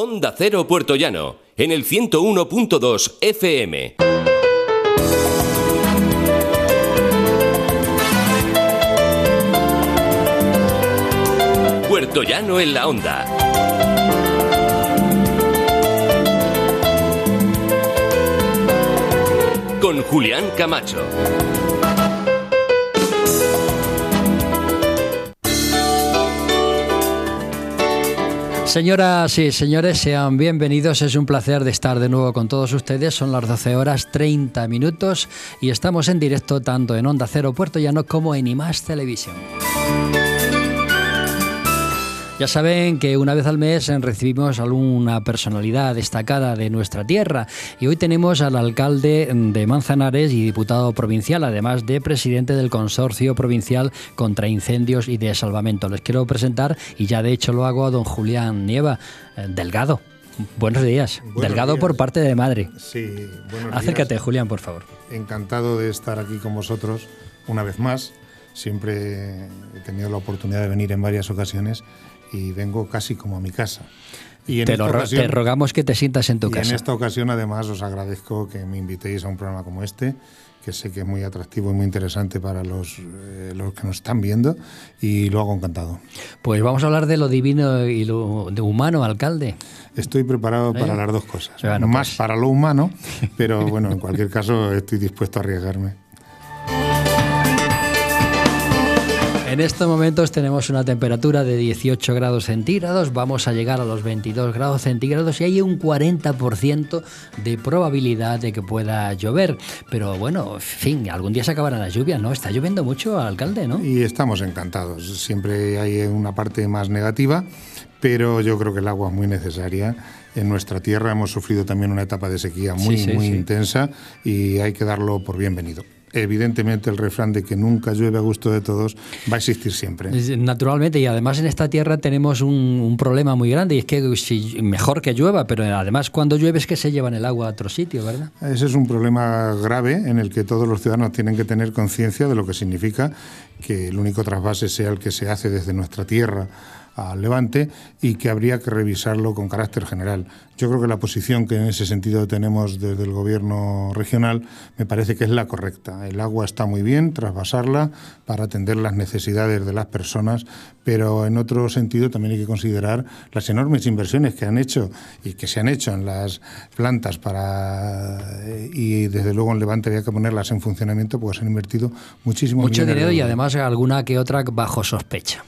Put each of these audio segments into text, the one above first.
Onda Cero Puerto Llano, en el 101.2 FM. Puerto Llano en la Onda. con Julián Camacho. Señoras y señores, sean bienvenidos. Es un placer de estar de nuevo con todos ustedes. Son las 12 horas 30 minutos y estamos en directo tanto en Onda Cero Puerto Llano como en IMAS Televisión. Ya saben que una vez al mes eh, recibimos alguna personalidad destacada de nuestra tierra y hoy tenemos al alcalde mm, de Manzanares y diputado provincial, además de presidente del Consorcio Provincial contra Incendios y de Salvamento. Les quiero presentar, y ya de hecho lo hago, a don Julián Nieva eh, Delgado. Buenos días. Delgado por parte de madre. Sí, buenos Acércate, Julián, por favor. Encantado de estar aquí con vosotros una vez más. Siempre he tenido la oportunidad de venir en varias ocasiones y vengo casi como a mi casa. Y en te, esta ocasión, te rogamos que te sientas en tu casa. En esta ocasión, además, os agradezco que me invitéis a un programa como este, que sé que es muy atractivo y muy interesante para los, eh, los que nos están viendo, y lo hago encantado. Pues vamos a hablar de lo divino y lo de humano, alcalde. Estoy preparado para ¿Eh? las dos cosas. Más pues. para lo humano, pero bueno, en cualquier caso, estoy dispuesto a arriesgarme. En estos momentos tenemos una temperatura de 18 grados centígrados, vamos a llegar a los 22 grados centígrados y hay un 40% de probabilidad de que pueda llover. Pero bueno, en fin, algún día se acabará la lluvia, ¿no? Está lloviendo mucho, alcalde, ¿no? Y estamos encantados. Siempre hay una parte más negativa, pero yo creo que el agua es muy necesaria. En nuestra tierra hemos sufrido también una etapa de sequía muy, muy intensa y hay que darlo por bienvenido evidentemente el refrán de que nunca llueve a gusto de todos va a existir siempre. Naturalmente, y además en esta tierra tenemos un, problema muy grande, y es que si, mejor que llueva, pero además cuando llueve es que se llevan el agua a otro sitio, ¿verdad? Ese es un problema grave en el que todos los ciudadanos tienen que tener conciencia de lo que significa que el único trasvase sea el que se hace desde nuestra tierra al Levante y que habría que revisarlo con carácter general. Yo creo que la posición que en ese sentido tenemos desde el gobierno regional me parece que es la correcta. El agua está muy bien, trasvasarla para atender las necesidades de las personas, pero en otro sentido también hay que considerar las enormes inversiones que han hecho y que se han hecho en las plantas para y desde luego en Levante había que ponerlas en funcionamiento porque se han invertido muchísimo mucho dinero y además alguna que otra bajo sospecha.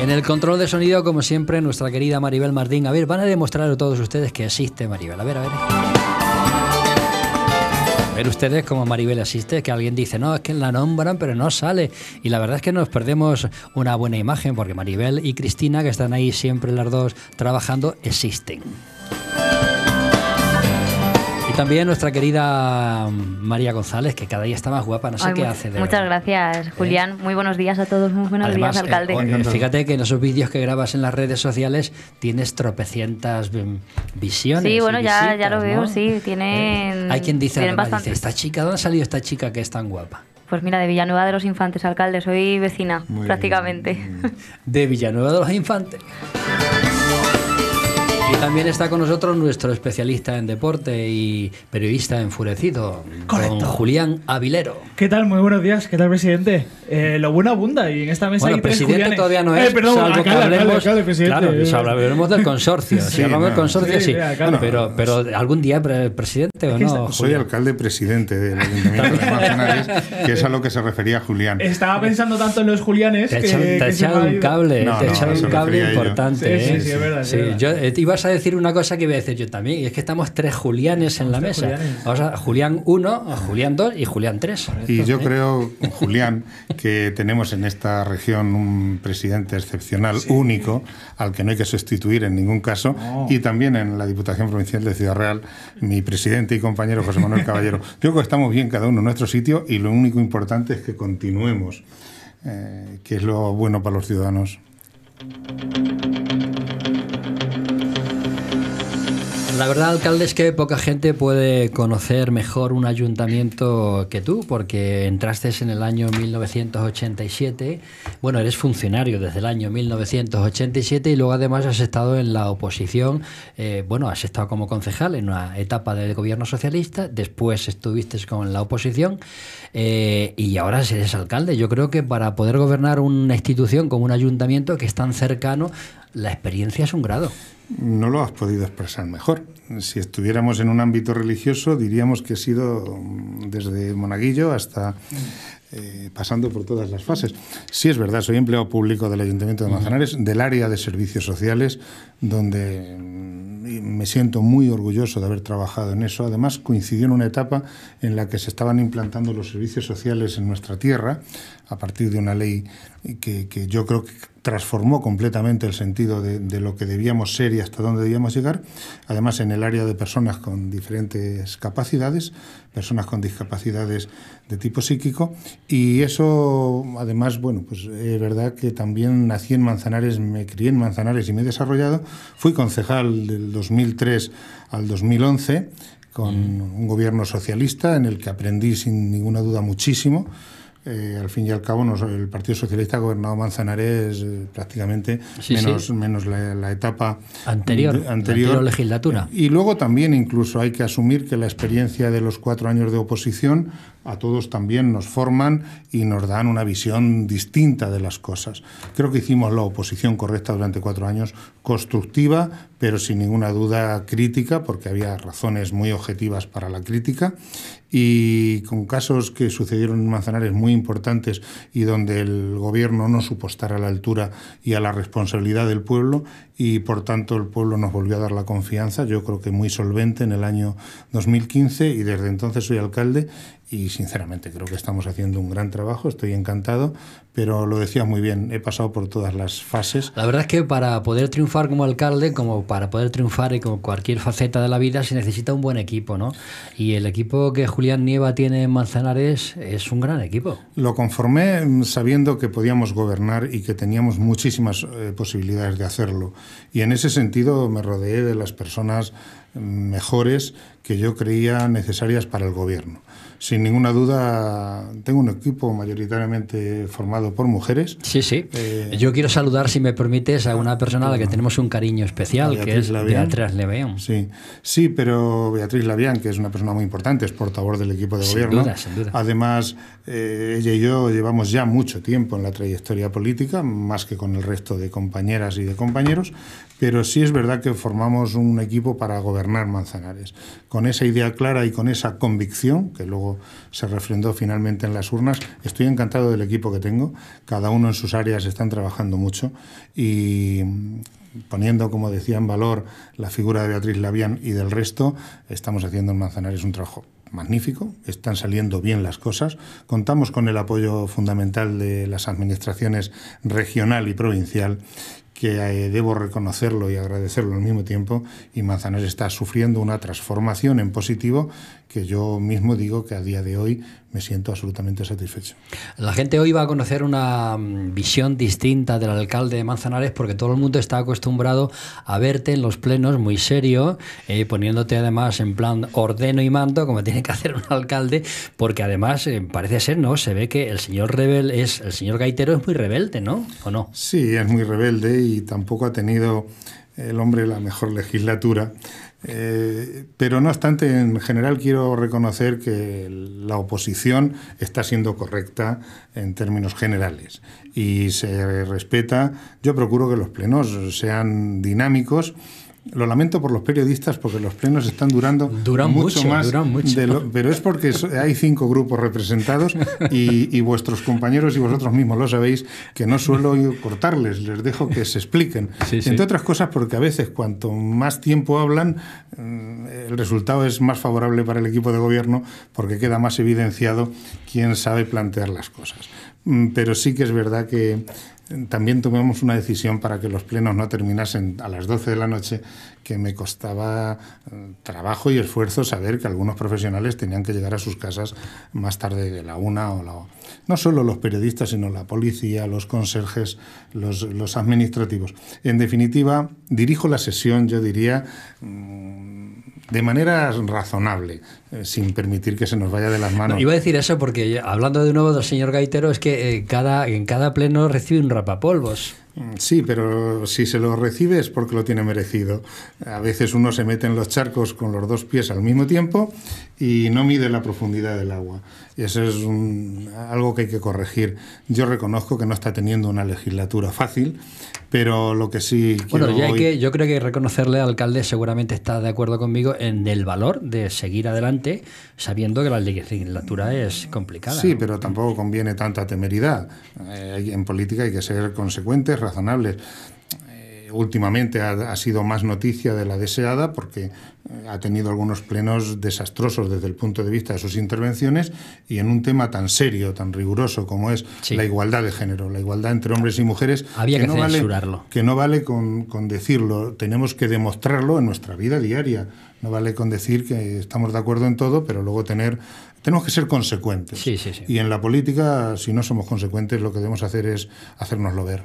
En el control de sonido, como siempre, nuestra querida Maribel Martín. A ver, van a demostrar a todos ustedes que existe Maribel. A ver, a ver. A ver ustedes como Maribel existe, que alguien dice, no, es que la nombran, pero no sale. Y la verdad es que nos perdemos una buena imagen, porque Maribel y Cristina, que están ahí siempre las dos trabajando, existen también nuestra querida María González, que cada día está más guapa, no sé qué hace. De muchas gracias, ¿Eh? Julián. Muy buenos días a todos, muy buenos días, eh, alcalde. Oh, fíjate que en esos vídeos que grabas en las redes sociales tienes tropecientas mm, visiones. Sí, bueno, ya, ya lo veo, sí. Tienen, eh, hay quien dice, esta chica, ¿dónde ha salido esta chica que es tan guapa? Pues mira, de Villanueva de los Infantes, alcalde, soy vecina, prácticamente. De Villanueva de los Infantes. Y también está con nosotros nuestro especialista en deporte y periodista enfurecido, Julián Avilero. ¿Qué tal? Muy buenos días. ¿Qué tal, presidente? Eh, lo bueno abunda y en esta mesa bueno, presidente todavía no eh, es, salvo que hablemos, claro, hablaremos del consorcio. si hablamos del consorcio, sí. pero, pero algún día presidente o no. soy alcalde presidente del Ayuntamiento de Manzanares, que es a lo que se refería Julián. Estaba pensando tanto en los Julianes. Te que, echado un cable, te he echado un cable importante. Sí, sí, ¿eh? es verdad. Yo iba a a decir una cosa que voy a decir yo también, y es que estamos tres Julianes en la mesa. O Julián 1, Julián 2 y Julián 3. Y yo ¿Eh? creo, Julián, que tenemos en esta región un presidente excepcional, único, al que no hay que sustituir en ningún caso, y también en la Diputación Provincial de Ciudad Real, mi presidente y compañero José Manuel Caballero. Yo creo que estamos bien cada uno en nuestro sitio y lo único importante es que continuemos, eh, que es lo bueno para los ciudadanos. La verdad, alcalde, es que poca gente puede conocer mejor un ayuntamiento que tú, porque entraste en el año 1987. Bueno, eres funcionario desde el año 1987 y luego además has estado en la oposición. Eh, bueno, has estado como concejal en una etapa del gobierno socialista, después estuviste con la oposición eh, y ahora eres alcalde. Yo creo que para poder gobernar una institución como un ayuntamiento que es tan cercano la experiencia es un grado. No lo has podido expresar mejor. Si estuviéramos en un ámbito religioso, diríamos que he sido mm, desde monaguillo hasta eh, pasando por todas las fases. Sí, es verdad, soy empleado público del Ayuntamiento de Manzanares, del área de servicios sociales, donde mm, me siento muy orgulloso de haber trabajado en eso. Además, coincidió en una etapa en la que se estaban implantando los servicios sociales en nuestra tierra, a partir de una ley que, yo creo que transformó completamente el sentido de, de, lo que debíamos ser y hasta dónde debíamos llegar. Además, en el área de personas con diferentes capacidades, personas con discapacidades de tipo psíquico. Y eso, además, bueno, pues es verdad que también nací en Manzanares, me crié en Manzanares y me he desarrollado. Fui concejal del 2003 al 2011 con mm. un gobierno socialista en el que aprendí sin ninguna duda muchísimo eh, al fin y al cabo el Partido Socialista ha gobernado Manzanares eh, prácticamente menos, menos la, etapa anterior, legislatura. Y luego también incluso hay que asumir que la experiencia de los cuatro años de oposición a todos también nos forman y nos dan una visión distinta de las cosas. Creo que hicimos la oposición correcta durante cuatro años, constructiva, pero sin ninguna duda crítica, porque había razones muy objetivas para la crítica, y con casos que sucedieron en Manzanares muy importantes y donde el gobierno no supo estar a la altura y a la responsabilidad del pueblo, y por tanto el pueblo nos volvió a dar la confianza, yo creo que muy solvente en el año 2015, y desde entonces soy alcalde y sinceramente creo que estamos haciendo un gran trabajo, estoy encantado, pero lo decías muy bien, he pasado por todas las fases. La verdad es que para poder triunfar como alcalde, como para poder triunfar y cualquier faceta de la vida, se necesita un buen equipo, ¿no? Y el equipo que Julián Nieva tiene en Manzanares es un gran equipo. Lo conformé mm, sabiendo que podíamos gobernar y que teníamos muchísimas eh, posibilidades de hacerlo. Y en ese sentido me rodeé de las personas mm, mejores que yo creía necesarias para el gobierno sin ninguna duda, tengo un equipo mayoritariamente formado por mujeres. Sí, sí. Eh, yo quiero saludar, si me permites, a una persona a la que tenemos un cariño especial, que es Beatriz Leveón. Sí. sí, pero Beatriz Lavián, que es una persona muy importante, es portavoz del equipo de sin gobierno. sin Además, eh, ella y yo llevamos ya mucho tiempo en la trayectoria política, más que con el resto de compañeras y de compañeros, pero sí es verdad que formamos un equipo para gobernar Manzanares. Con esa idea clara y con esa convicción, que luego se refrendó finalmente en las urnas, estoy encantado del equipo que tengo. Cada uno en sus áreas están trabajando mucho y mm, poniendo, como decía, en valor la figura de Beatriz Labián y del resto, estamos haciendo en Manzanares un trabajo magnífico, están saliendo bien las cosas. Contamos con el apoyo fundamental de las administraciones regional y provincial que eh, debo reconocerlo y agradecerlo al mismo tiempo, y Manzanares está sufriendo una transformación en positivo que yo mismo digo que a día de hoy me siento absolutamente satisfecho. La gente hoy va a conocer una mm, visión distinta del alcalde de Manzanares porque todo el mundo está acostumbrado a verte en los plenos muy serio, eh, poniéndote además en plan ordeno y mando, como tiene que hacer un alcalde, porque además eh, parece ser, ¿no? Se ve que el señor rebel es, el señor Gaitero es muy rebelde, ¿no? ¿O no? Sí, es muy rebelde y tampoco ha tenido el hombre la mejor legislatura eh, pero no obstante, en general quiero reconocer que la oposición está siendo correcta en términos generales y se respeta. Yo procuro que los plenos sean dinámicos lo lamento por los periodistas porque los plenos están durando duran mucho, más. pero es porque hay cinco grupos representados y, vuestros compañeros y vosotros mismos lo sabéis que no suelo cortarles, les dejo que se expliquen. Entre otras cosas porque a veces cuanto más tiempo hablan, mm, el resultado es más favorable para el equipo de gobierno porque queda más evidenciado quién sabe plantear las cosas. Mm, pero sí que es verdad que también tomamos una decisión para que los plenos no terminasen a las 12 de la noche, que me costaba eh, trabajo y esfuerzo saber que algunos profesionales tenían que llegar a sus casas más tarde de la una o la no solo los periodistas, sino la policía, los conserjes, los, administrativos. En definitiva, dirijo la sesión, yo diría, mm, de manera razonable, eh, sin permitir que se nos vaya de las manos. iba a decir eso porque hablando de nuevo del señor Gaitero, es que eh, cada, en cada pleno recibe un rapapolvos. Mm, sí, pero si se lo recibe es porque lo tiene merecido. A veces uno se mete en los charcos con los dos pies al mismo tiempo y no mide la profundidad del agua. Eso es algo que hay que corregir. Yo reconozco que no está teniendo una legislatura fácil, pero lo que sí... Bueno, que, yo creo que reconocerle al alcalde, seguramente está de acuerdo conmigo, en el valor de seguir adelante sabiendo que la legislatura es complicada. Sí, pero tampoco conviene tanta temeridad. Eh, en política hay que ser consecuentes razonables. Eh, últimamente ha, sido más noticia de la deseada porque eh, ha tenido algunos plenos desastrosos desde el punto de vista de sus intervenciones y en un tema tan serio, tan riguroso como es la igualdad de género, la igualdad entre hombres y mujeres, que, no vale, que, no vale, con, decirlo, tenemos que demostrarlo en nuestra vida diaria. No vale con decir que estamos de acuerdo en todo, pero luego tener tenemos que ser consecuentes. Y en la política, si no somos consecuentes, lo que debemos hacer es hacérnoslo ver.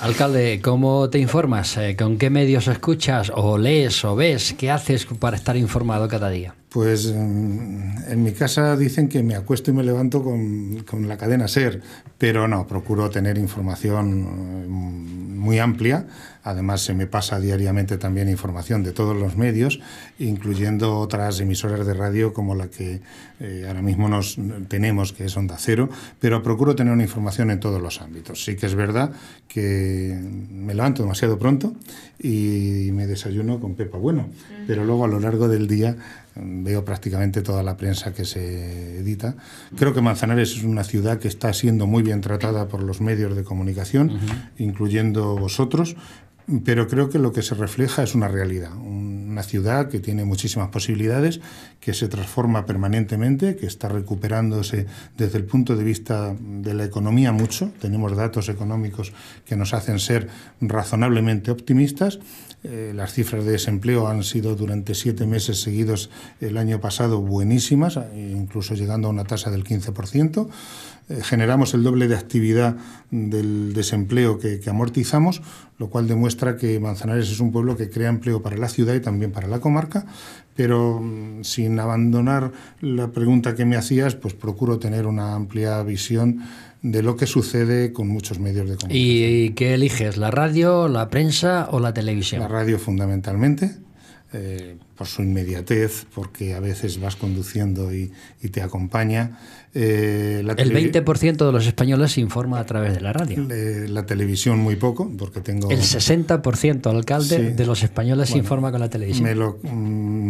Alcalde, ¿cómo te informas? Eh, ¿Con qué medios escuchas o lees o ves? ¿Qué haces para estar informado cada día? Pues mm, en mi casa dicen que me acuesto y me levanto con, la cadena SER, pero no, procuro tener información mm, muy amplia Además, se me pasa diariamente también información de todos los medios, incluyendo otras emisoras de radio como la que eh, ahora mismo nos tenemos, que es Onda Cero, pero procuro tener una información en todos los ámbitos. Sí que es verdad que me levanto demasiado pronto y me desayuno con Pepa Bueno, pero luego a lo largo del día mm, veo prácticamente toda la prensa que se edita. Creo que Manzanares es una ciudad que está siendo muy bien tratada por los medios de comunicación, incluyendo vosotros pero creo que lo que se refleja es una realidad, una ciudad que tiene muchísimas posibilidades, que se transforma permanentemente, que está recuperándose desde el punto de vista de la economía mucho. Tenemos datos económicos que nos hacen ser razonablemente optimistas. Eh, las cifras de desempleo han sido durante siete meses seguidos el año pasado buenísimas, eh, incluso llegando a una tasa del 15%. Eh, generamos el doble de actividad del desempleo que, amortizamos, lo cual demuestra que Manzanares es un pueblo que crea empleo para la ciudad y también para la comarca, pero mm, sin abandonar la pregunta que me hacías, pues procuro tener una amplia visión de lo que sucede con muchos medios de comunicación. ¿Y qué eliges? ¿La radio, la prensa o la televisión? La radio fundamentalmente eh, por su inmediatez, porque a veces vas conduciendo y, te acompaña. Eh, el 20% de los españoles se informa a través de la radio. Eh, la televisión muy poco, porque tengo... El 60% alcalde de los españoles se informa con la televisión. Me lo, mm,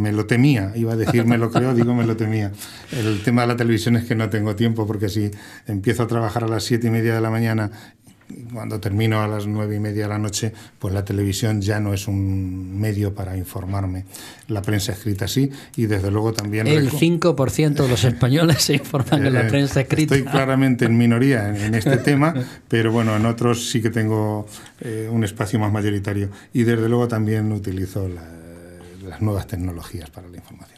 me lo temía, iba a decir me lo creo, digo me lo temía. El tema de la televisión es que no tengo tiempo, porque si empiezo a trabajar a las 7 y media de la mañana cuando termino a las nueve y media de la noche, pues la televisión ya no es un medio para informarme. La prensa escrita sí, y desde luego también... El 5% de los españoles se informan en la eh, prensa escrita. Estoy claramente en minoría en, este tema, pero bueno, en otros sí que tengo eh, un espacio más mayoritario. Y desde luego también utilizo las nuevas tecnologías para la información.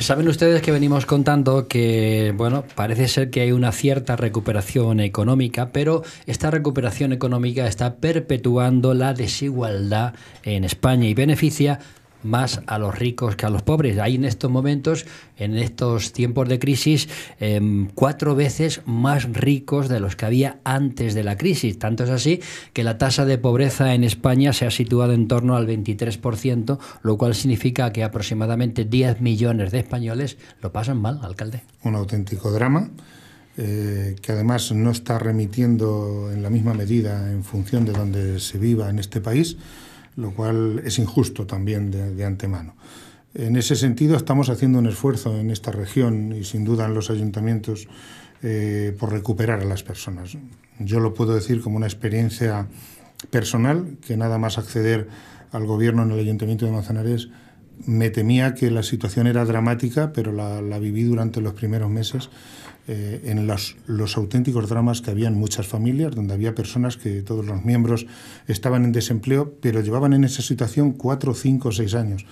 Saben ustedes que venimos contando que, bueno, parece ser que hay una cierta recuperación económica, pero esta recuperación económica está perpetuando la desigualdad en España y beneficia más a los ricos que a los pobres. Hay en estos momentos, en estos tiempos de crisis, em, cuatro veces más ricos de los que había antes de la crisis. Tanto es así que la tasa de pobreza en España se ha situado en torno al 23%, lo cual significa que aproximadamente 10 millones de españoles lo pasan mal, alcalde. Un auténtico drama. Eh, que además no está remitiendo en la misma medida en función de donde se viva en este país lo cual es injusto también de, antemano. En ese sentido, estamos haciendo un esfuerzo en esta región y sin duda en los ayuntamientos eh, por recuperar a las personas. Yo lo puedo decir como una experiencia personal, que nada más acceder al gobierno en el ayuntamiento de Manzanares, me temía que la situación era dramática, pero la, la viví durante los primeros meses eh, en los, auténticos dramas que había en muchas familias, donde había personas que todos los miembros estaban en desempleo, pero llevaban en esa situación cuatro, cinco, seis años.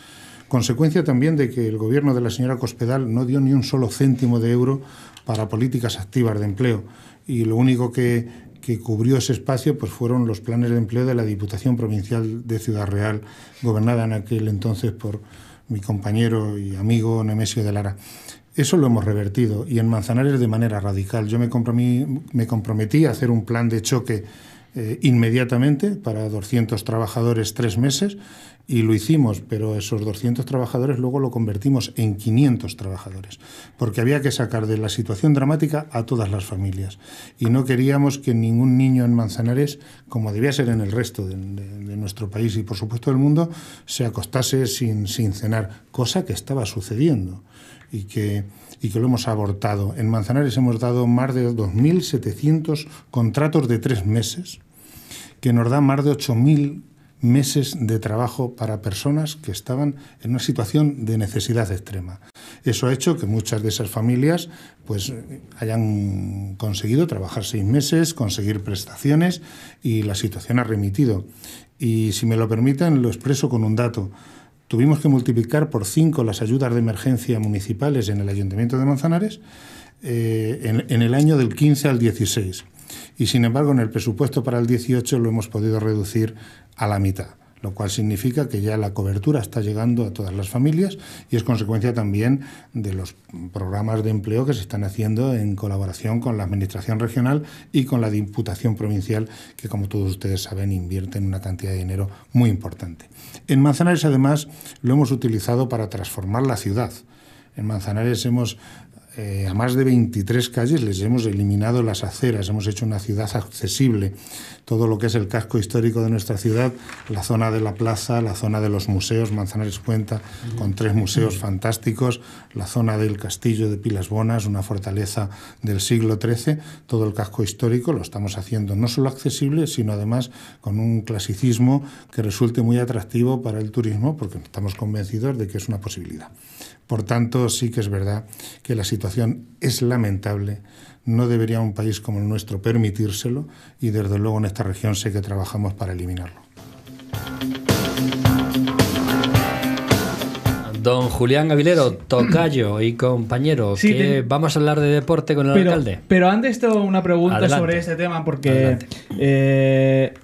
Consecuencia también de que el gobierno de la señora Cospedal no dio ni un solo céntimo de euro para políticas activas de empleo. Y lo único que, que cubrió ese espacio pues fueron los planes de empleo de la Diputación Provincial de Ciudad Real, gobernada en aquel entonces por mi compañero y amigo Nemesio de Lara. Eso lo hemos revertido y en Manzanares de manera radical. Yo me comprometí, a hacer un plan de choque eh, inmediatamente para 200 trabajadores tres meses y lo hicimos, pero esos 200 trabajadores luego lo convertimos en 500 trabajadores, porque había que sacar de la situación dramática a todas las familias. Y no queríamos que ningún niño en Manzanares, como debía ser en el resto de, nuestro país y por supuesto del mundo, se acostase sin cenar, cosa que estaba sucediendo y que, y que lo hemos abortado. En Manzanares hemos dado más de 2.700 contratos de tres meses, que nos da más de 8.000 meses de trabajo para personas que estaban en una situación de necesidad extrema. Eso ha hecho que muchas de esas familias pues, hayan conseguido trabajar seis meses, conseguir prestaciones y la situación ha remitido. Y si me lo permiten, lo expreso con un dato. Tuvimos que multiplicar por cinco las ayudas de emergencia municipales en el Ayuntamiento de Manzanares eh, en, en el año del 15 al 16. Y sin embargo, en el presupuesto para el 18 lo hemos podido reducir a la mitad lo cual significa que ya la cobertura está llegando a todas las familias y es consecuencia también de los programas de empleo que se están haciendo en colaboración con la Administración Regional y con la Diputación Provincial, que como todos ustedes saben invierten una cantidad de dinero muy importante. En Manzanares además lo hemos utilizado para transformar la ciudad. En Manzanares hemos eh, a más de 23 calles les hemos eliminado las aceras, hemos hecho una ciudad accesible. Todo lo que es el casco histórico de nuestra ciudad, la zona de la plaza, la zona de los museos, Manzanares cuenta con tres museos fantásticos, la zona del castillo de Pilas Bonas, una fortaleza del siglo XIII, todo el casco histórico lo estamos haciendo no solo accesible, sino además con un clasicismo que resulte muy atractivo para el turismo, porque estamos convencidos de que es una posibilidad. Por tanto, sí que es verdad que la situación es lamentable. No debería un país como el nuestro permitírselo y desde luego en esta región sé que trabajamos para eliminarlo. Don Julián Gavilero, tocayo y compañero, que vamos a hablar de deporte con el pero, alcalde. Pero antes tengo una pregunta sobre este tema, porque eh,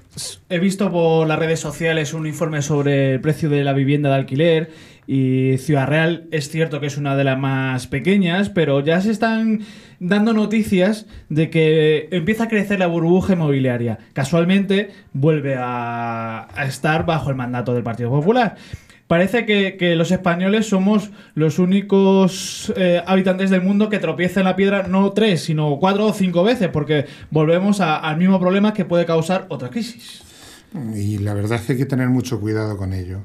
he visto por las redes sociales un informe sobre el precio de la vivienda de alquiler y Ciudad Real es cierto que es una de las más pequeñas, pero ya se están dando noticias de que empieza a crecer la burbuja inmobiliaria. Casualmente vuelve a, estar bajo el mandato del Partido Popular. Parece que, los españoles somos los únicos eh, habitantes del mundo que tropiezan la piedra no tres, sino cuatro o cinco veces, porque volvemos al mismo problema que puede causar otra crisis. Y la verdad es que hay que tener mucho cuidado con ello.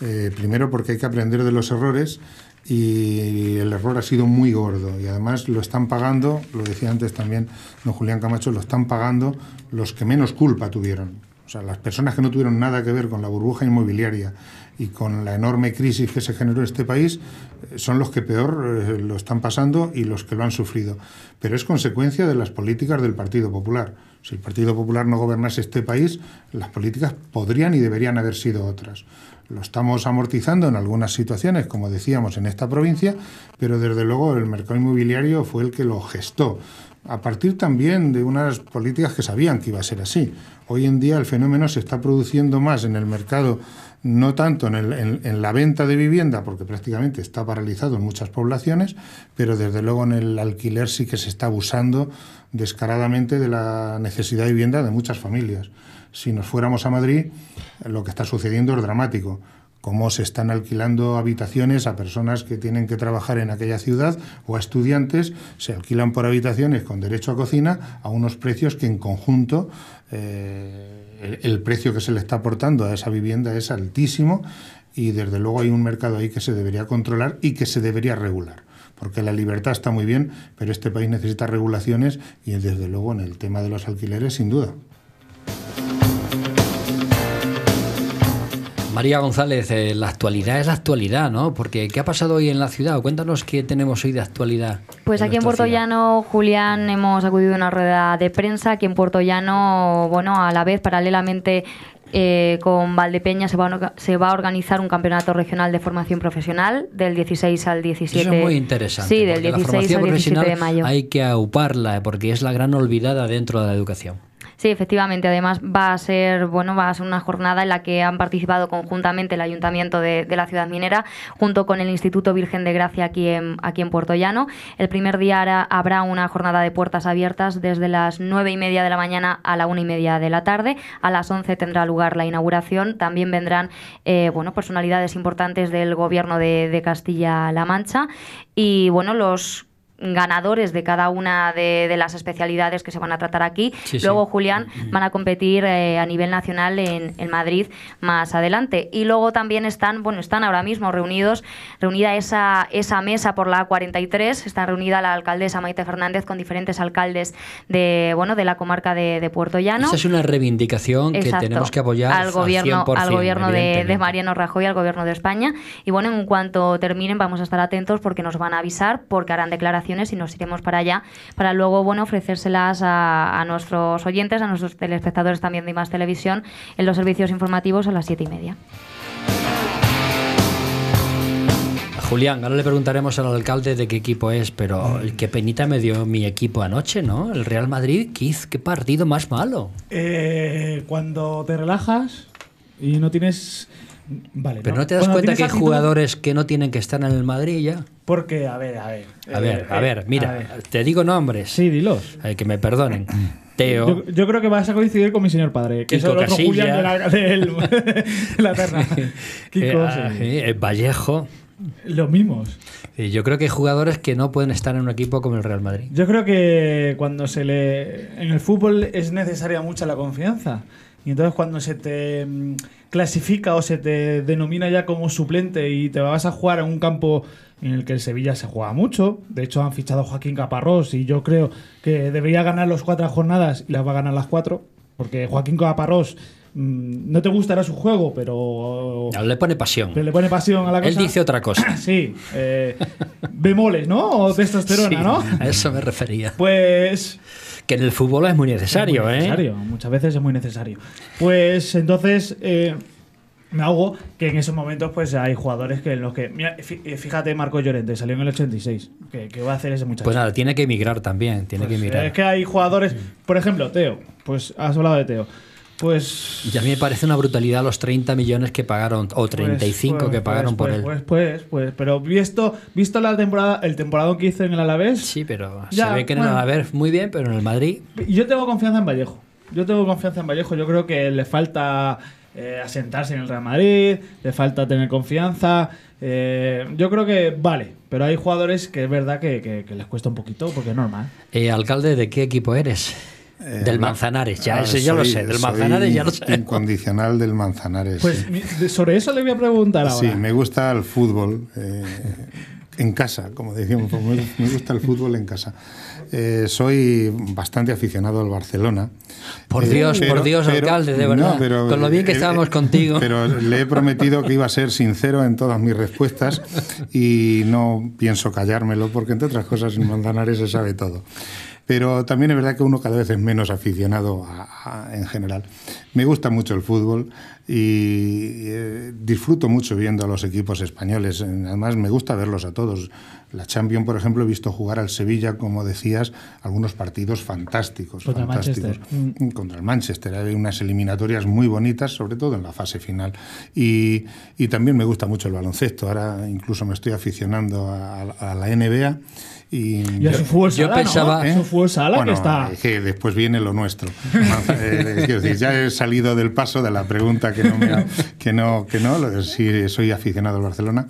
Eh, primero porque hay que aprender de los errores y el error ha sido muy gordo y además lo están pagando, lo decía antes también don Julián Camacho, lo están pagando los que menos culpa tuvieron. O sea, las personas que no tuvieron nada que ver con la burbuja inmobiliaria y con la enorme crisis que se generó en este país eh, son los que peor eh, lo están pasando y los que lo han sufrido. Pero es consecuencia de las políticas del Partido Popular. Si el Partido Popular no gobernase este país, las políticas podrían y deberían haber sido otras. Lo estamos amortizando en algunas situaciones, como decíamos, en esta provincia, pero desde luego el mercado inmobiliario fue el que lo gestó a partir también de unas políticas que sabían que iba a ser así. Hoy en día el fenómeno se está produciendo más en el mercado, no tanto en, la venta de vivienda, porque prácticamente está paralizado en muchas poblaciones, pero desde luego en el alquiler sí que se está abusando descaradamente de la necesidad de vivienda de muchas familias. Si nos fuéramos a Madrid, lo que está sucediendo es dramático cómo se están alquilando habitaciones a personas que tienen que trabajar en aquella ciudad o a estudiantes, se alquilan por habitaciones con derecho a cocina a unos precios que en conjunto eh, el, el, precio que se le está aportando a esa vivienda es altísimo y desde luego hay un mercado ahí que se debería controlar y que se debería regular. Porque la libertad está muy bien, pero este país necesita regulaciones y desde luego en el tema de los alquileres sin duda. María González, eh, la actualidad es la actualidad, ¿no? Porque ¿qué ha pasado hoy en la ciudad? Cuéntanos qué tenemos hoy de actualidad. Pues aquí en Puerto Julián, hemos acudido a una rueda de prensa. Aquí en Puerto Llano, bueno, a la vez, paralelamente eh, con Valdepeña se va, a, organizar un campeonato regional de formación profesional del 16 al 17. Eso es muy interesante. Sí, del 16 al 17 de mayo. Hay que auparla eh, porque es la gran olvidada dentro de la educación. Sí, efectivamente. Además va a ser, bueno, va a ser una jornada en la que han participado conjuntamente el Ayuntamiento de, la Ciudad Minera junto con el Instituto Virgen de Gracia aquí en, aquí en Puerto Llano. El primer día habrá una jornada de puertas abiertas desde las nueve y media de la mañana a la una y media de la tarde. A las 11 tendrá lugar la inauguración. También vendrán eh, bueno, personalidades importantes del Gobierno de, de Castilla-La Mancha. Y bueno, los ganadores de cada una de, las especialidades que se van a tratar aquí. luego, Julián, mm, mm. van a competir eh, a nivel nacional en, Madrid más adelante. Y luego también están, bueno, están ahora mismo reunidos, reunida esa, esa mesa por la 43, está reunida la alcaldesa Maite Fernández con diferentes alcaldes de, bueno, de la comarca de, Puerto Llano. Esa es una reivindicación que tenemos que apoyar al gobierno, al, gobierno de, Mariano Rajoy, al gobierno de España. Y bueno, en cuanto terminen vamos a estar atentos porque nos van a avisar, porque harán declaraciones y nos iremos para allá para luego bueno ofrecérselas a, nuestros oyentes, a nuestros telespectadores también de Más Televisión en los servicios informativos a las siete y media. Julián, ahora le preguntaremos al alcalde de qué equipo es, pero qué penita me dio mi equipo anoche, ¿no? El Real Madrid, qué, partido más malo. Eh, cuando te relajas y no tienes... Vale, pero no, te das cuenta que hay jugadores que no tienen que estar en el Madrid ya. Porque, a ver, a ver. A ver, eh, a ver, eh, mira, te digo nombres. Sí, dilos. que me perdonen. Teo. Yo, creo que vas a coincidir con mi señor padre, que es el otro Julián de la, de la sí. Eh, ah, Vallejo. Los mismos. y yo creo que hay jugadores que no pueden estar en un equipo como el Real Madrid. Yo creo que cuando se le. En el fútbol es necesaria mucha la confianza. Y entonces cuando se te mm, clasifica o se te denomina ya como suplente y te vas a jugar en un campo en el que el Sevilla se juega mucho. De hecho, han fichado a Joaquín Caparrós y yo creo que debería ganar las cuatro jornadas y las va a ganar las cuatro, porque Joaquín Caparrós mm, no te gustará su juego, pero... le pone pasión. le pone pasión a la cosa. Él dice otra cosa. sí. bemoles, eh, ¿no? O testosterona, ¿no? A eso me refería. Pues... Que en el fútbol es muy necesario, es ¿eh? necesario Muchas veces es muy necesario. Pues entonces... Eh, me ahogo, que en esos momentos pues hay jugadores que en los que... Eh, fíjate, Marco Llorente salió en el 86. ¿Qué, va a hacer ese muchacho? Pues nada, tiene que emigrar también, tiene que pues, Es que hay jugadores... Por ejemplo, Teo. Pues has hablado de Teo. Pues... ya me parece una brutalidad los 30 millones que pagaron, o 35 pues, pues, que pagaron por él. Pues, pues, pues, pero visto, visto la temporada, el temporado que hizo en el Alavés... Sí, pero se ve que en el Alavés muy bien, pero en el Madrid... Yo tengo confianza en Vallejo. Yo tengo confianza en Vallejo. Yo creo que le falta eh, asentarse en el Real Madrid, le falta tener confianza. Eh, yo creo que vale, pero hay jugadores que es verdad que, les cuesta un poquito porque es normal. Eh, alcalde, ¿de qué equipo eres? del Manzanares, ya, ah, ya lo sé. Del Manzanares ya lo sé. Incondicional del Manzanares. Pues sobre eso le voy a preguntar ahora. Sí, me gusta el fútbol en casa, como decíamos, me gusta el fútbol en casa. Eh, soy bastante aficionado al Barcelona. Por eh, Dios, por Dios, alcalde, de verdad. con lo bien que eh, estábamos contigo. Pero le he prometido que iba a ser sincero en todas mis respuestas y no pienso callármelo porque, entre otras cosas, en Manzanares se sabe todo pero también es verdad que uno cada vez es menos aficionado en general. Me gusta mucho el fútbol, y eh, disfruto mucho viendo a los equipos españoles. Además, me gusta verlos a todos. La Champions, por ejemplo, he visto jugar al Sevilla, como decías, algunos partidos fantásticos. Contra fantásticos. Mm. Contra el Manchester. Hay unas eliminatorias muy bonitas, sobre todo en la fase final. Y, y también me gusta mucho el baloncesto. Ahora incluso me estoy aficionando a, a la NBA y, a yo, su fútbol yo pensaba, ¿no? ¿Eh? su fútbol sala que está. Es que después viene lo nuestro. Eh, quiero decir, ya he salido del paso de la pregunta que no, que no, que no, si soy aficionado al Barcelona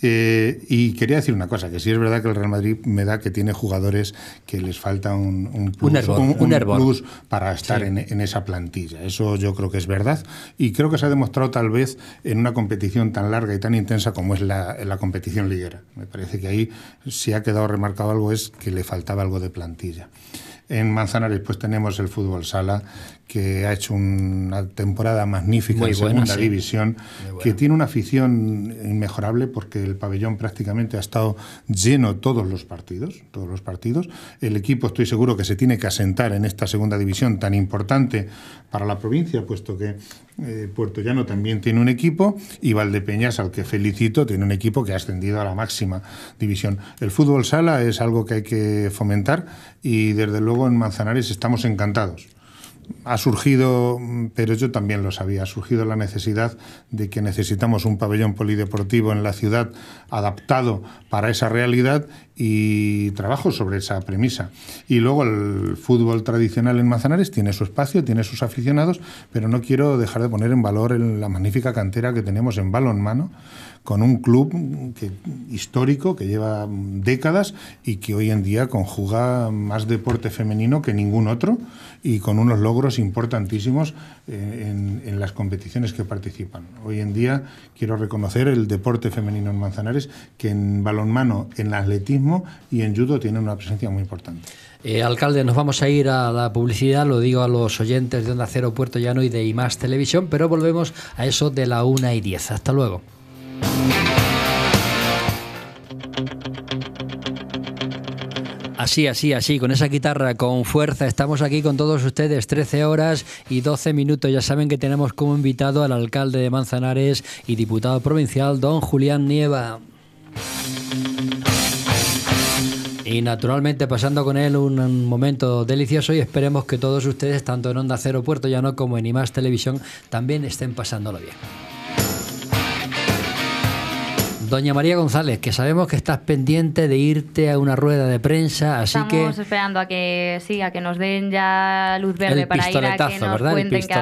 eh, y quería decir una cosa, que sí es verdad que el Real Madrid me da que tiene jugadores que les falta un, un plus, un para estar en, esa plantilla. Eso yo creo que es verdad y creo que se ha demostrado tal vez en una competición tan larga y tan intensa como es la, competición liguera. Me parece que ahí si ha quedado remarcado algo es que le faltaba algo de plantilla. En Manzanares pues tenemos el fútbol sala que ha hecho una temporada magnífica en buena, segunda división, que tiene una afición inmejorable porque el pabellón prácticamente ha estado lleno todos los partidos, todos los partidos. El equipo estoy seguro que se tiene que asentar en esta segunda división tan importante para la provincia, puesto que eh, Puerto Llano también tiene un equipo y Valdepeñas, al que felicito, tiene un equipo que ha ascendido a la máxima división. El fútbol sala es algo que hay que fomentar y desde luego en Manzanares estamos encantados ha surgido, pero yo también lo sabía, ha surgido la necesidad de que necesitamos un pabellón polideportivo en la ciudad adaptado para esa realidad y trabajo sobre esa premisa. Y luego el fútbol tradicional en Manzanares tiene su espacio, tiene sus aficionados, pero no quiero dejar de poner en valor la magnífica cantera que tenemos en balonmano con un club que, histórico que lleva décadas y que hoy en día conjuga más deporte femenino que ningún otro y con unos logros importantísimos eh, en, las competiciones que participan. Hoy en día quiero reconocer el deporte femenino en Manzanares, que en balonmano, en atletismo y en judo tiene una presencia muy importante. Eh, alcalde, nos vamos a ir a la publicidad, lo digo a los oyentes de Onda Cero Puerto Llano y de IMAS Televisión, pero volvemos a eso de la una y 10. Hasta luego. Así, así, así, con esa guitarra, con fuerza. Estamos aquí con todos ustedes, 13 horas y 12 minutos. Ya saben que tenemos como invitado al alcalde de Manzanares y diputado provincial, don Julián Nieva. Y naturalmente pasando con él un momento delicioso y esperemos que todos ustedes, tanto en Onda Cero Puerto Llano como en IMAS Televisión, también estén pasándolo bien doña María González, que sabemos que estás pendiente de irte a una rueda de prensa, así que... Estamos esperando a que, sí, que nos den ya luz verde para ir a que nos cuenten qué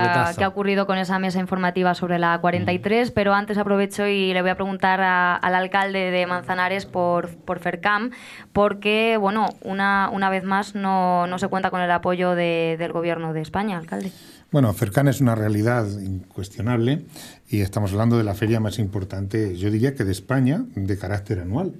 ha, ocurrido con esa mesa informativa sobre la 43, pero antes aprovecho y le voy a preguntar al alcalde de Manzanares por, por FERCAM, porque, bueno, una, una vez más no, no se cuenta con el apoyo del gobierno de España, alcalde. Bueno, Fercan es una realidad incuestionable y estamos hablando de la feria más importante, yo diría que de España, de carácter anual, mm.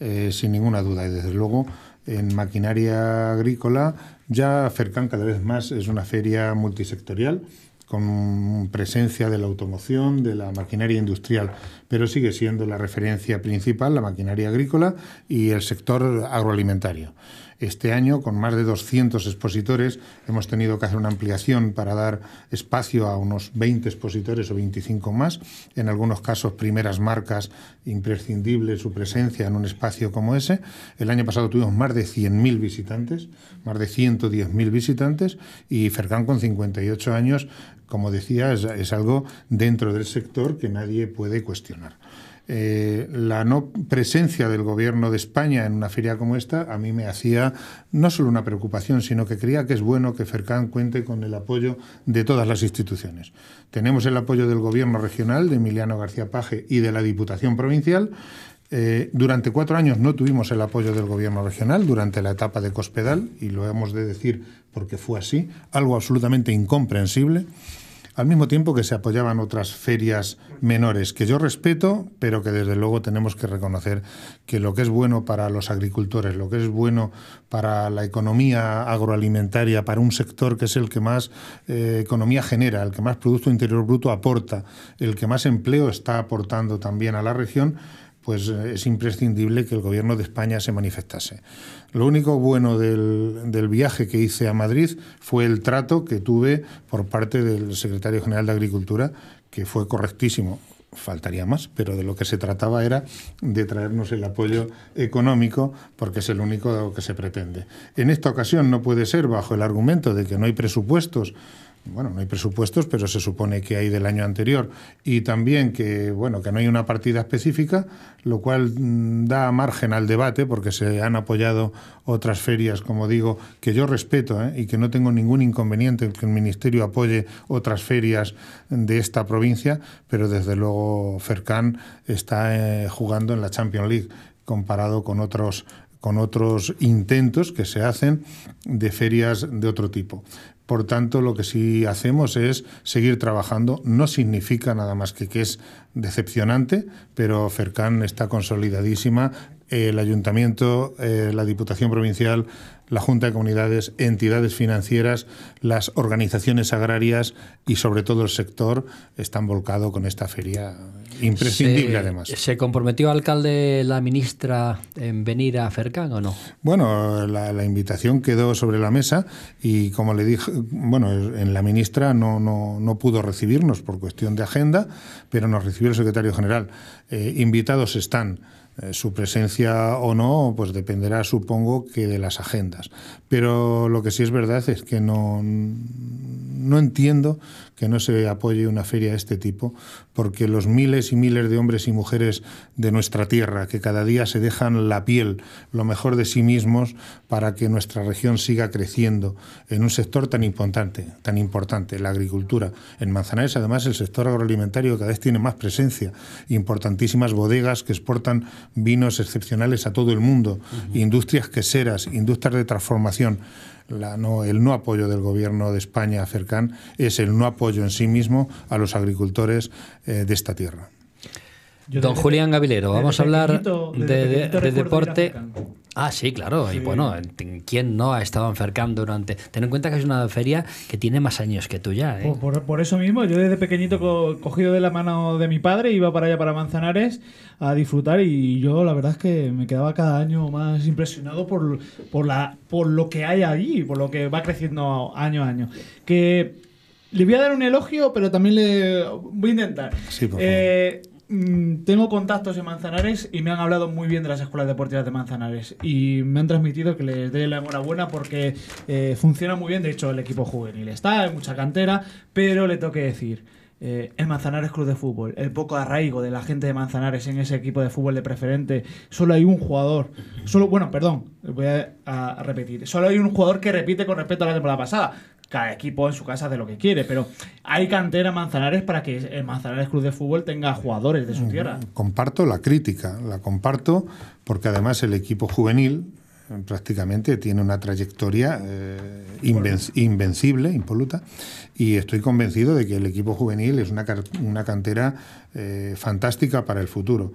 eh, sin ninguna duda. Y desde luego en maquinaria agrícola ya Fercan cada vez más es una feria multisectorial con presencia de la automoción, de la maquinaria industrial, pero sigue siendo la referencia principal la maquinaria agrícola y el sector agroalimentario este año con más de 200 expositores. Hemos tenido que hacer una ampliación para dar espacio a unos 20 expositores o 25 más. En algunos casos, primeras marcas imprescindibles su presencia en un espacio como ese. El año pasado tuvimos más de 100.000 visitantes, más de 110.000 visitantes y Fergan, con 58 años, como decía, es algo dentro del sector que nadie puede cuestionar. Eh, la no presencia del gobierno de España en una feria como esta a mí me hacía no solo una preocupación, sino que creía que es bueno que Fercán cuente con el apoyo de todas las instituciones. Tenemos el apoyo del gobierno regional, de Emiliano García Paje y de la Diputación Provincial, eh, durante cuatro años no tuvimos el apoyo del gobierno regional durante la etapa de Cospedal, y lo hemos de decir porque fue así, algo absolutamente incomprensible al mismo tiempo que se apoyaban otras ferias menores, que yo respeto, pero que desde luego tenemos que reconocer que lo que es bueno para los agricultores, lo que es bueno para la economía agroalimentaria, para un sector que es el que más eh, economía genera, el que más Producto Interior Bruto aporta, el que más empleo está aportando también a la región, pues eh, es imprescindible que el gobierno de España se manifestase. Lo único bueno del, viaje que hice a Madrid fue el trato que tuve por parte del secretario general de Agricultura, que fue correctísimo. Faltaría más, pero de lo que se trataba era de traernos el apoyo económico, porque es el único que se pretende. En esta ocasión no puede ser bajo el argumento de que no hay presupuestos bueno, no hay presupuestos, pero se supone que hay del año anterior y también que bueno, que no hay una partida específica, lo cual mm, da margen al debate porque se han apoyado otras ferias, como digo, que yo respeto ¿eh? y que no tengo ningún inconveniente en que el ministerio apoye otras ferias de esta provincia, pero desde luego Fercán está eh, jugando en la Champions League comparado con otros con otros intentos que se hacen de ferias de otro tipo. Por tanto, lo que sí hacemos es seguir trabajando. No significa nada más que que es decepcionante, pero Fercan está consolidadísima. El ayuntamiento, eh, la Diputación Provincial, la Junta de Comunidades, entidades financieras, las organizaciones agrarias y sobre todo el sector están volcados con esta feria Imprescindible, además. ¿Se comprometió alcalde la ministra en venir a Fercán o no? Bueno, la, invitación quedó sobre la mesa y, como le dije, bueno, en la ministra no, no, pudo recibirnos por cuestión de agenda, pero nos recibió el secretario general. Eh, invitados están. Eh, su presencia o no, pues dependerá, supongo, que de las agendas. Pero lo que sí es verdad es que no, no entiendo que no se apoye una feria de este tipo, porque los miles y miles de hombres y mujeres de nuestra tierra que cada día se dejan la piel, lo mejor de sí mismos, para que nuestra región siga creciendo en un sector tan importante, tan importante, la agricultura. En Manzanares, además, el sector agroalimentario cada vez tiene más presencia, importantísimas bodegas que exportan vinos excepcionales a todo el mundo, industrias queseras, industrias de transformación el no apoyo del gobierno de España a es el no apoyo en sí mismo a los agricultores eh, de esta tierra. Don Julián Gavilero, vamos a hablar de, deporte. Ah, sí, claro. Y bueno, ¿quién no ha estado en durante...? Ten en cuenta que es una feria que tiene más años que tú ya. ¿eh? Pues por, eso mismo, yo desde pequeñito cogido de la mano de mi padre iba para allá, para Manzanares, a disfrutar y yo la verdad es que me quedaba cada año más impresionado por, la, por lo que hay allí, por lo que va creciendo año a año. Que le voy a dar un elogio, pero también le voy a intentar. Sí, eh, Mm, tengo contactos en Manzanares y me han hablado muy bien de las escuelas deportivas de Manzanares y me han transmitido que les dé la enhorabuena porque eh, funciona muy bien, de hecho el equipo juvenil está, en mucha cantera, pero le tengo que decir, en eh, el Manzanares Club de Fútbol, el poco arraigo de la gente de Manzanares en ese equipo de fútbol de preferente, solo hay un jugador, solo, bueno, perdón, voy a repetir, solo hay un jugador que repite con respecto a la temporada pasada, cada equipo en su casa de lo que quiere, pero hay cantera Manzanares para que el Manzanares Club de Fútbol tenga jugadores de su tierra. Comparto la crítica, la comparto porque además el equipo juvenil eh, prácticamente tiene una trayectoria eh, invencible, impoluta, y estoy convencido de que el equipo juvenil es una, cantera eh, fantástica para el futuro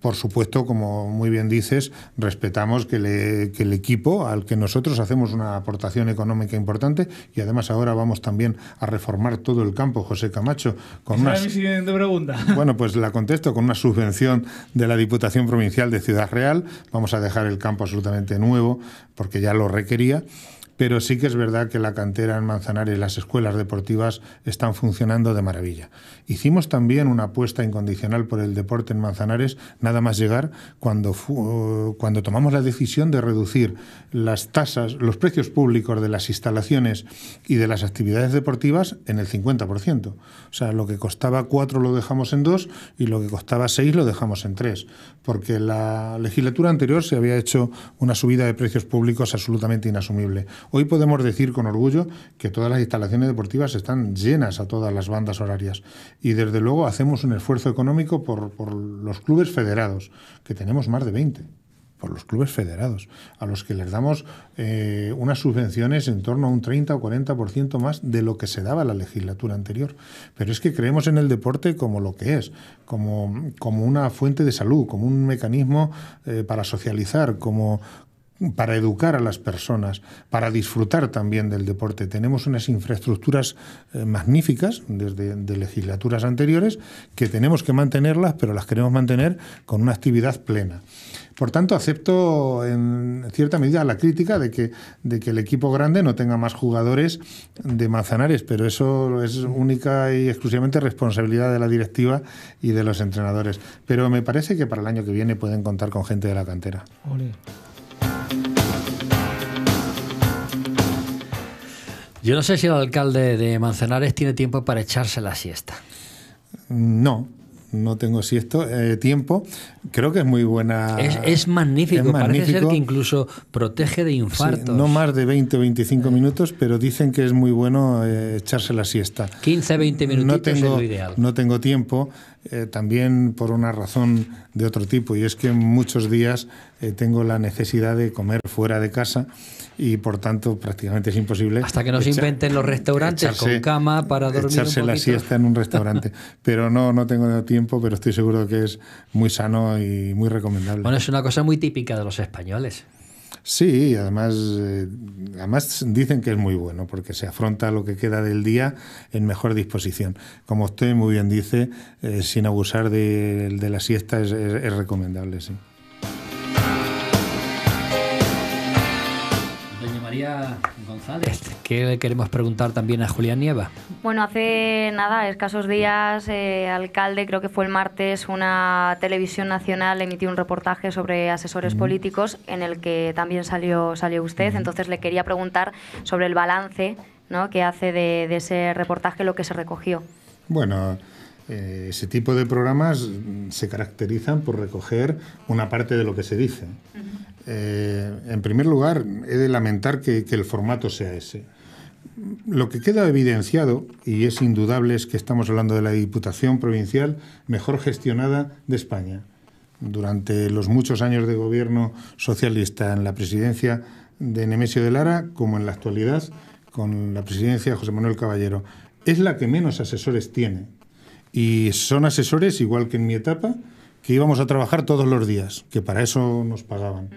por supuesto, como muy bien dices, respetamos que, el equipo al que nosotros hacemos una aportación económica importante y además ahora vamos también a reformar todo el campo, José Camacho. Con una, mi siguiente pregunta. Bueno, pues la contesto con una subvención de la Diputación Provincial de Ciudad Real. Vamos a dejar el campo absolutamente nuevo porque ya lo requería pero sí que es verdad que la cantera en Manzanares y las escuelas deportivas están funcionando de maravilla. Hicimos también una apuesta incondicional por el deporte en Manzanares, nada más llegar cuando, eh, cuando tomamos la decisión de reducir las tasas, los precios públicos de las instalaciones y de las actividades deportivas en el 50%. O sea, lo que costaba cuatro lo dejamos en dos y lo que costaba seis lo dejamos en tres porque la legislatura anterior se había hecho una subida de precios públicos absolutamente inasumible. Hoy podemos decir con orgullo que todas las instalaciones deportivas están llenas a todas las bandas horarias y desde luego hacemos un esfuerzo económico por, por los clubes federados, que tenemos más de 20 por los clubes federados, a los que les damos eh, unas subvenciones en torno a un 30 o 40% más de lo que se daba la legislatura anterior. Pero es que creemos en el deporte como lo que es, como, una fuente de salud, como un mecanismo eh, para socializar, como, para educar a las personas, para disfrutar también del deporte. Tenemos unas infraestructuras eh, magníficas desde legislaturas anteriores que tenemos que mantenerlas, pero las queremos mantener con una actividad plena. Por tanto, acepto en cierta medida la crítica de que, el equipo grande no tenga más jugadores de Manzanares, pero eso es única y exclusivamente responsabilidad de la directiva y de los entrenadores. Pero me parece que para el año que viene pueden contar con gente de la cantera. Yo no sé si el alcalde de Manzanares tiene tiempo para echarse la siesta. No, no tengo si esto eh, tiempo. Creo que es muy buena. Es, magnífico. Parece ser que incluso protege de infartos. no más de 20 o 25 minutos, pero dicen que es muy bueno eh, echarse la siesta. 15, 20 minutos no tengo, es lo ideal. No tengo tiempo, eh, también por una razón de otro tipo, y es que muchos días eh, tengo la necesidad de comer fuera de casa y por tanto prácticamente es imposible. Hasta que nos inventen los restaurantes con cama para dormir. Echarse la siesta en un restaurante. pero no, no tengo tiempo, pero estoy seguro que es muy sano y muy recomendable. Bueno, es una cosa muy típica de los españoles. Sí, además, eh, además dicen que es muy bueno porque se afronta lo que queda del día en mejor disposición. Como usted muy bien dice, eh, sin abusar de, la siesta es recomendable, sí. María González. Este, ¿Qué le queremos preguntar también a Julián Nieva? Bueno, hace nada, escasos días, eh, alcalde, creo que fue el martes, una televisión nacional emitió un reportaje sobre asesores mm. políticos en el que también salió, salió usted. Mm. Entonces le quería preguntar sobre el balance que hace de, ese reportaje, lo que se recogió. Bueno, eh, ese tipo de programas se caracterizan por recoger una parte de lo que se dice. Eh, en primer lugar, he de lamentar que, que el formato sea ese. Lo que queda evidenciado, y es indudable, es que estamos hablando de la Diputación Provincial mejor gestionada de España. Durante los muchos años de gobierno socialista en la presidencia de Nemesio de Lara, como en la actualidad con la presidencia de José Manuel Caballero, es la que menos asesores tiene. Y son asesores, igual que en mi etapa, íbamos a trabajar todos los días, que para eso nos pagaban.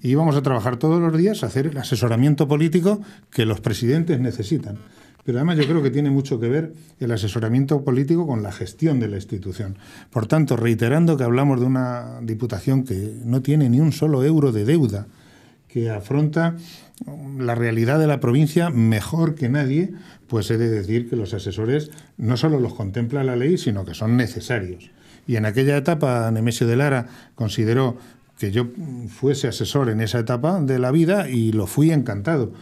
y íbamos a trabajar todos los días a hacer el asesoramiento político que los presidentes necesitan. Pero además yo creo que tiene mucho que ver el asesoramiento político con la gestión de la institución. Por tanto, reiterando que hablamos de una diputación que no tiene ni un solo euro de deuda, que afronta la realidad de la provincia mejor que nadie, pues he de decir que los asesores no solo los contempla la ley, sino que son necesarios. Y en aquella etapa Nemesio de Lara consideró que yo fuese asesor en esa etapa de la vida y lo fui encantado.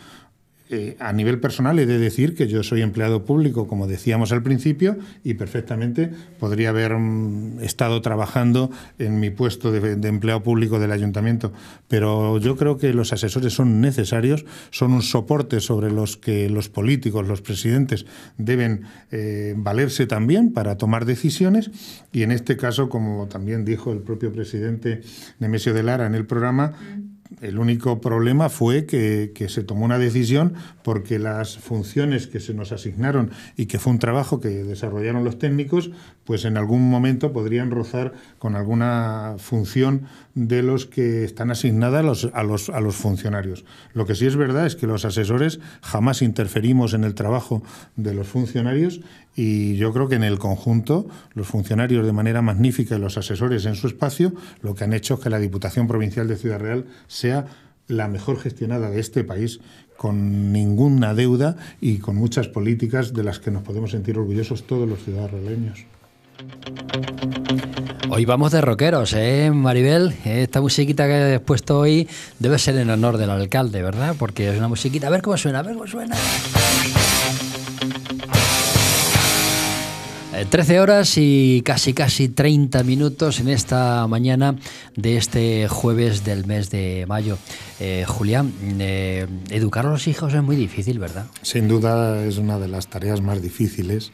Eh, a nivel personal he de decir que yo soy empleado público, como decíamos al principio, y perfectamente podría haber mm, estado trabajando en mi puesto de, empleado público del ayuntamiento. Pero yo creo que los asesores son necesarios, son un soporte sobre los que los políticos, los presidentes deben eh, valerse también para tomar decisiones. Y en este caso, como también dijo el propio presidente Nemesio de Lara en el programa, mm. El único problema fue que, se tomó una decisión porque las funciones que se nos asignaron y que fue un trabajo que desarrollaron los técnicos, pues en algún momento podrían rozar con alguna función de los que están asignadas a los funcionarios. Lo que sí es verdad es que los asesores jamás interferimos en el trabajo de los funcionarios y yo creo que en el conjunto, los funcionarios de manera magnífica y los asesores en su espacio, lo que han hecho es que la Diputación Provincial de Ciudad Real sea la mejor gestionada de este país, con ninguna deuda y con muchas políticas de las que nos podemos sentir orgullosos todos los ciudadanos Hoy vamos de rockeros, ¿eh, Maribel? Esta musiquita que has puesto hoy debe ser en honor del alcalde, ¿verdad? Porque es una musiquita, a ver cómo suena, a ver cómo suena. 13 eh, horas y casi casi 30 minutos en esta mañana de este jueves del mes de mayo. Eh, Julián, eh, educar a los hijos es muy difícil, ¿verdad? Sin duda es una de las tareas más difíciles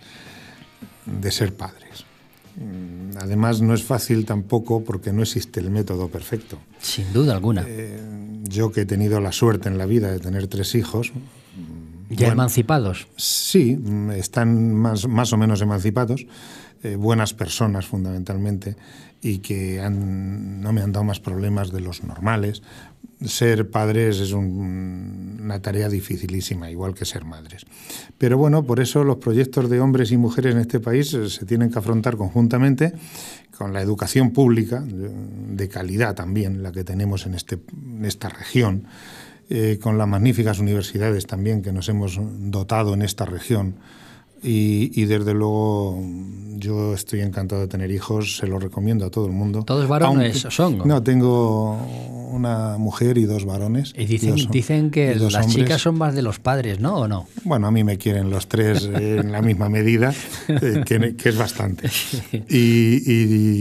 de ser padres. Mm, además no es fácil tampoco porque no existe el método perfecto. Sin duda alguna. yo que he tenido la suerte en la vida de tener tres hijos, ya emancipados. Sí, están más, más o menos emancipados, eh, buenas personas fundamentalmente, y que han, no me han dado más problemas de los normales. Ser padres es una tarea dificilísima, igual que ser madres. Pero bueno, por eso los proyectos de hombres y mujeres en este país eh, se tienen que afrontar conjuntamente con la educación pública, de calidad también, la que tenemos en, este, en esta región eh, con las magníficas universidades también que nos hemos dotado en esta región. Y, desde luego yo estoy encantado de tener hijos, se lo recomiendo a todo el mundo. ¿Todos varones son? No, tengo una mujer y dos varones. Y dicen, que las chicas son más de los padres, ¿no? ¿O no? Bueno, a mí me quieren los tres en la misma medida, eh, que, es bastante. Y,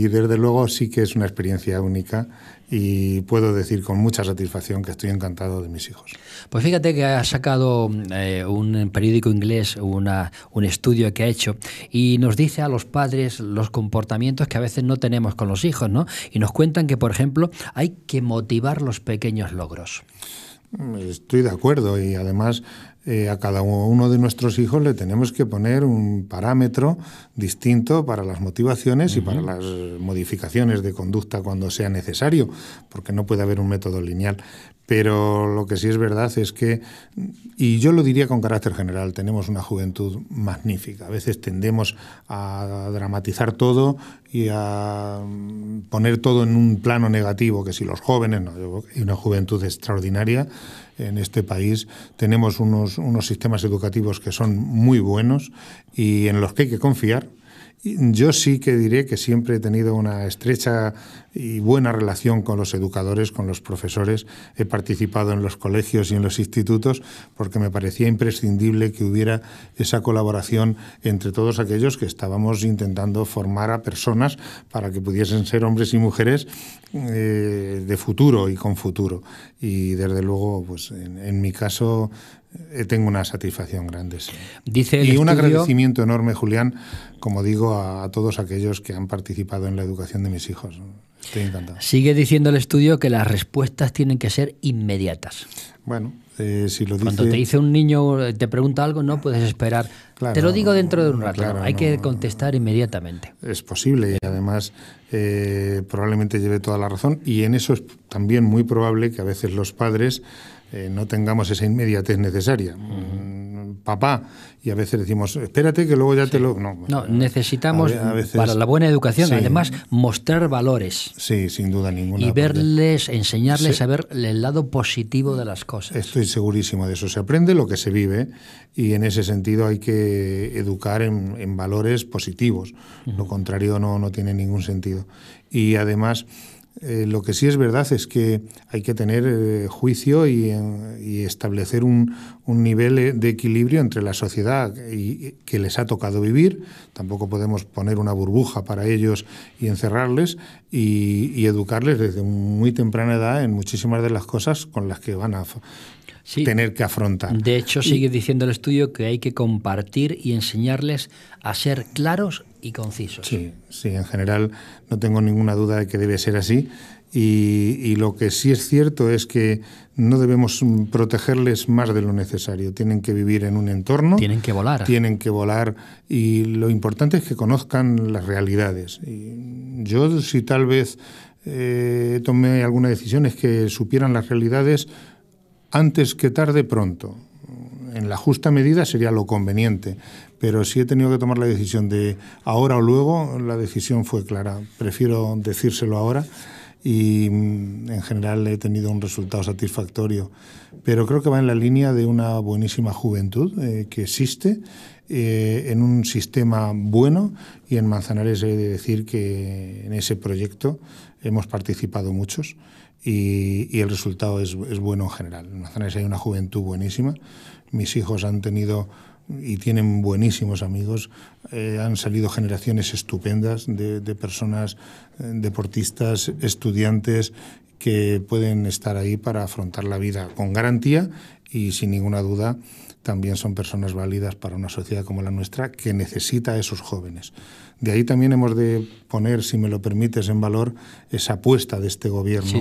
y, desde luego sí que es una experiencia única y puedo decir con mucha satisfacción que estoy encantado de mis hijos. Pues fíjate que ha sacado eh, un periódico inglés un estudio que ha hecho y nos dice a los padres los comportamientos que a veces no tenemos con los hijos, ¿no? Y nos cuentan que, por ejemplo, hay que motivar los pequeños logros. Estoy de acuerdo y además eh, a cada uno de nuestros hijos le tenemos que poner un parámetro distinto para las motivaciones y para las modificaciones de conducta cuando sea necesario, porque no puede haber un método lineal. Pero lo que sí es verdad es que, y yo lo diría con carácter general, tenemos una juventud magnífica. A veces tendemos a dramatizar todo y a mm, poner todo en un plano negativo, que si los jóvenes, no, una juventud extraordinaria en este país tenemos unos, unos sistemas educativos que son muy buenos y en los que hay que confiar, yo sí que diré que siempre he tenido una estrecha y buena relación con los educadores, con los profesores. He participado en los colegios y en los institutos porque me parecía imprescindible que hubiera esa colaboración entre todos aquellos que estábamos intentando formar a personas para que pudiesen ser hombres y mujeres eh, de futuro y con futuro. Y desde luego, pues en, mi caso eh, tengo una satisfacción grande. Dice y un agradecimiento enorme, Julián, como digo, a, todos aquellos que han participado en la educación de mis hijos. Sigue diciendo el estudio que las respuestas tienen que ser inmediatas. Bueno, eh, si lo dice... Cuando te dice un niño, eh, te pregunta algo, no puedes esperar. te lo digo dentro de un rato, hay que contestar inmediatamente. Es posible y además eh, probablemente lleve toda la razón y en eso es también muy probable que a veces los padres no tengamos esa inmediatez necesaria. Mm, papá, y a veces decimos, espérate que luego ya te lo... No, necesitamos para la buena educación, además, mostrar valores. Sí, sin duda ninguna. Y verles, enseñarles a ver el lado positivo de las cosas. Estoy segurísimo de eso. Se aprende lo que se vive y en ese sentido hay que educar en, valores positivos. Lo contrario no, no tiene ningún sentido. Y además eh, lo que sí es verdad es que hay que tener eh, juicio eh, y, establecer un, nivel de equilibrio entre la sociedad y, que les ha tocado vivir. Tampoco podemos poner una burbuja para ellos y encerrarles y, educarles desde muy temprana edad en muchísimas de las cosas con las que van a tener que afrontar. De hecho, sigue diciendo el estudio que hay que compartir y enseñarles a ser claros y Sí, sí, en general no tengo ninguna duda de que debe ser así. Y, y, lo que sí es cierto es que no debemos protegerles más de lo necesario. Tienen que vivir en un entorno. Tienen que volar. Tienen que volar. Y lo importante es que conozcan las realidades. Y yo, si tal vez eh, tomé alguna decisión, es que supieran las realidades antes que tarde pronto en la justa medida sería lo conveniente, pero si he tenido que tomar la decisión de ahora o luego, la decisión fue clara. Prefiero decírselo ahora y mm, en general he tenido un resultado satisfactorio. Pero creo que va en la línea de una buenísima juventud eh, que existe eh, en un sistema bueno y en Manzanares he de decir que en ese proyecto hemos participado muchos y, el resultado es, es bueno en general. En Manzanares hay una juventud buenísima mis hijos han tenido y tienen buenísimos amigos. Eh, han salido generaciones estupendas de, personas, eh, deportistas, estudiantes, que pueden estar ahí para afrontar la vida con garantía y sin ninguna duda también son personas válidas para una sociedad como la nuestra que necesita a esos jóvenes. De ahí también hemos de poner, si me lo permites, en valor esa apuesta de este gobierno,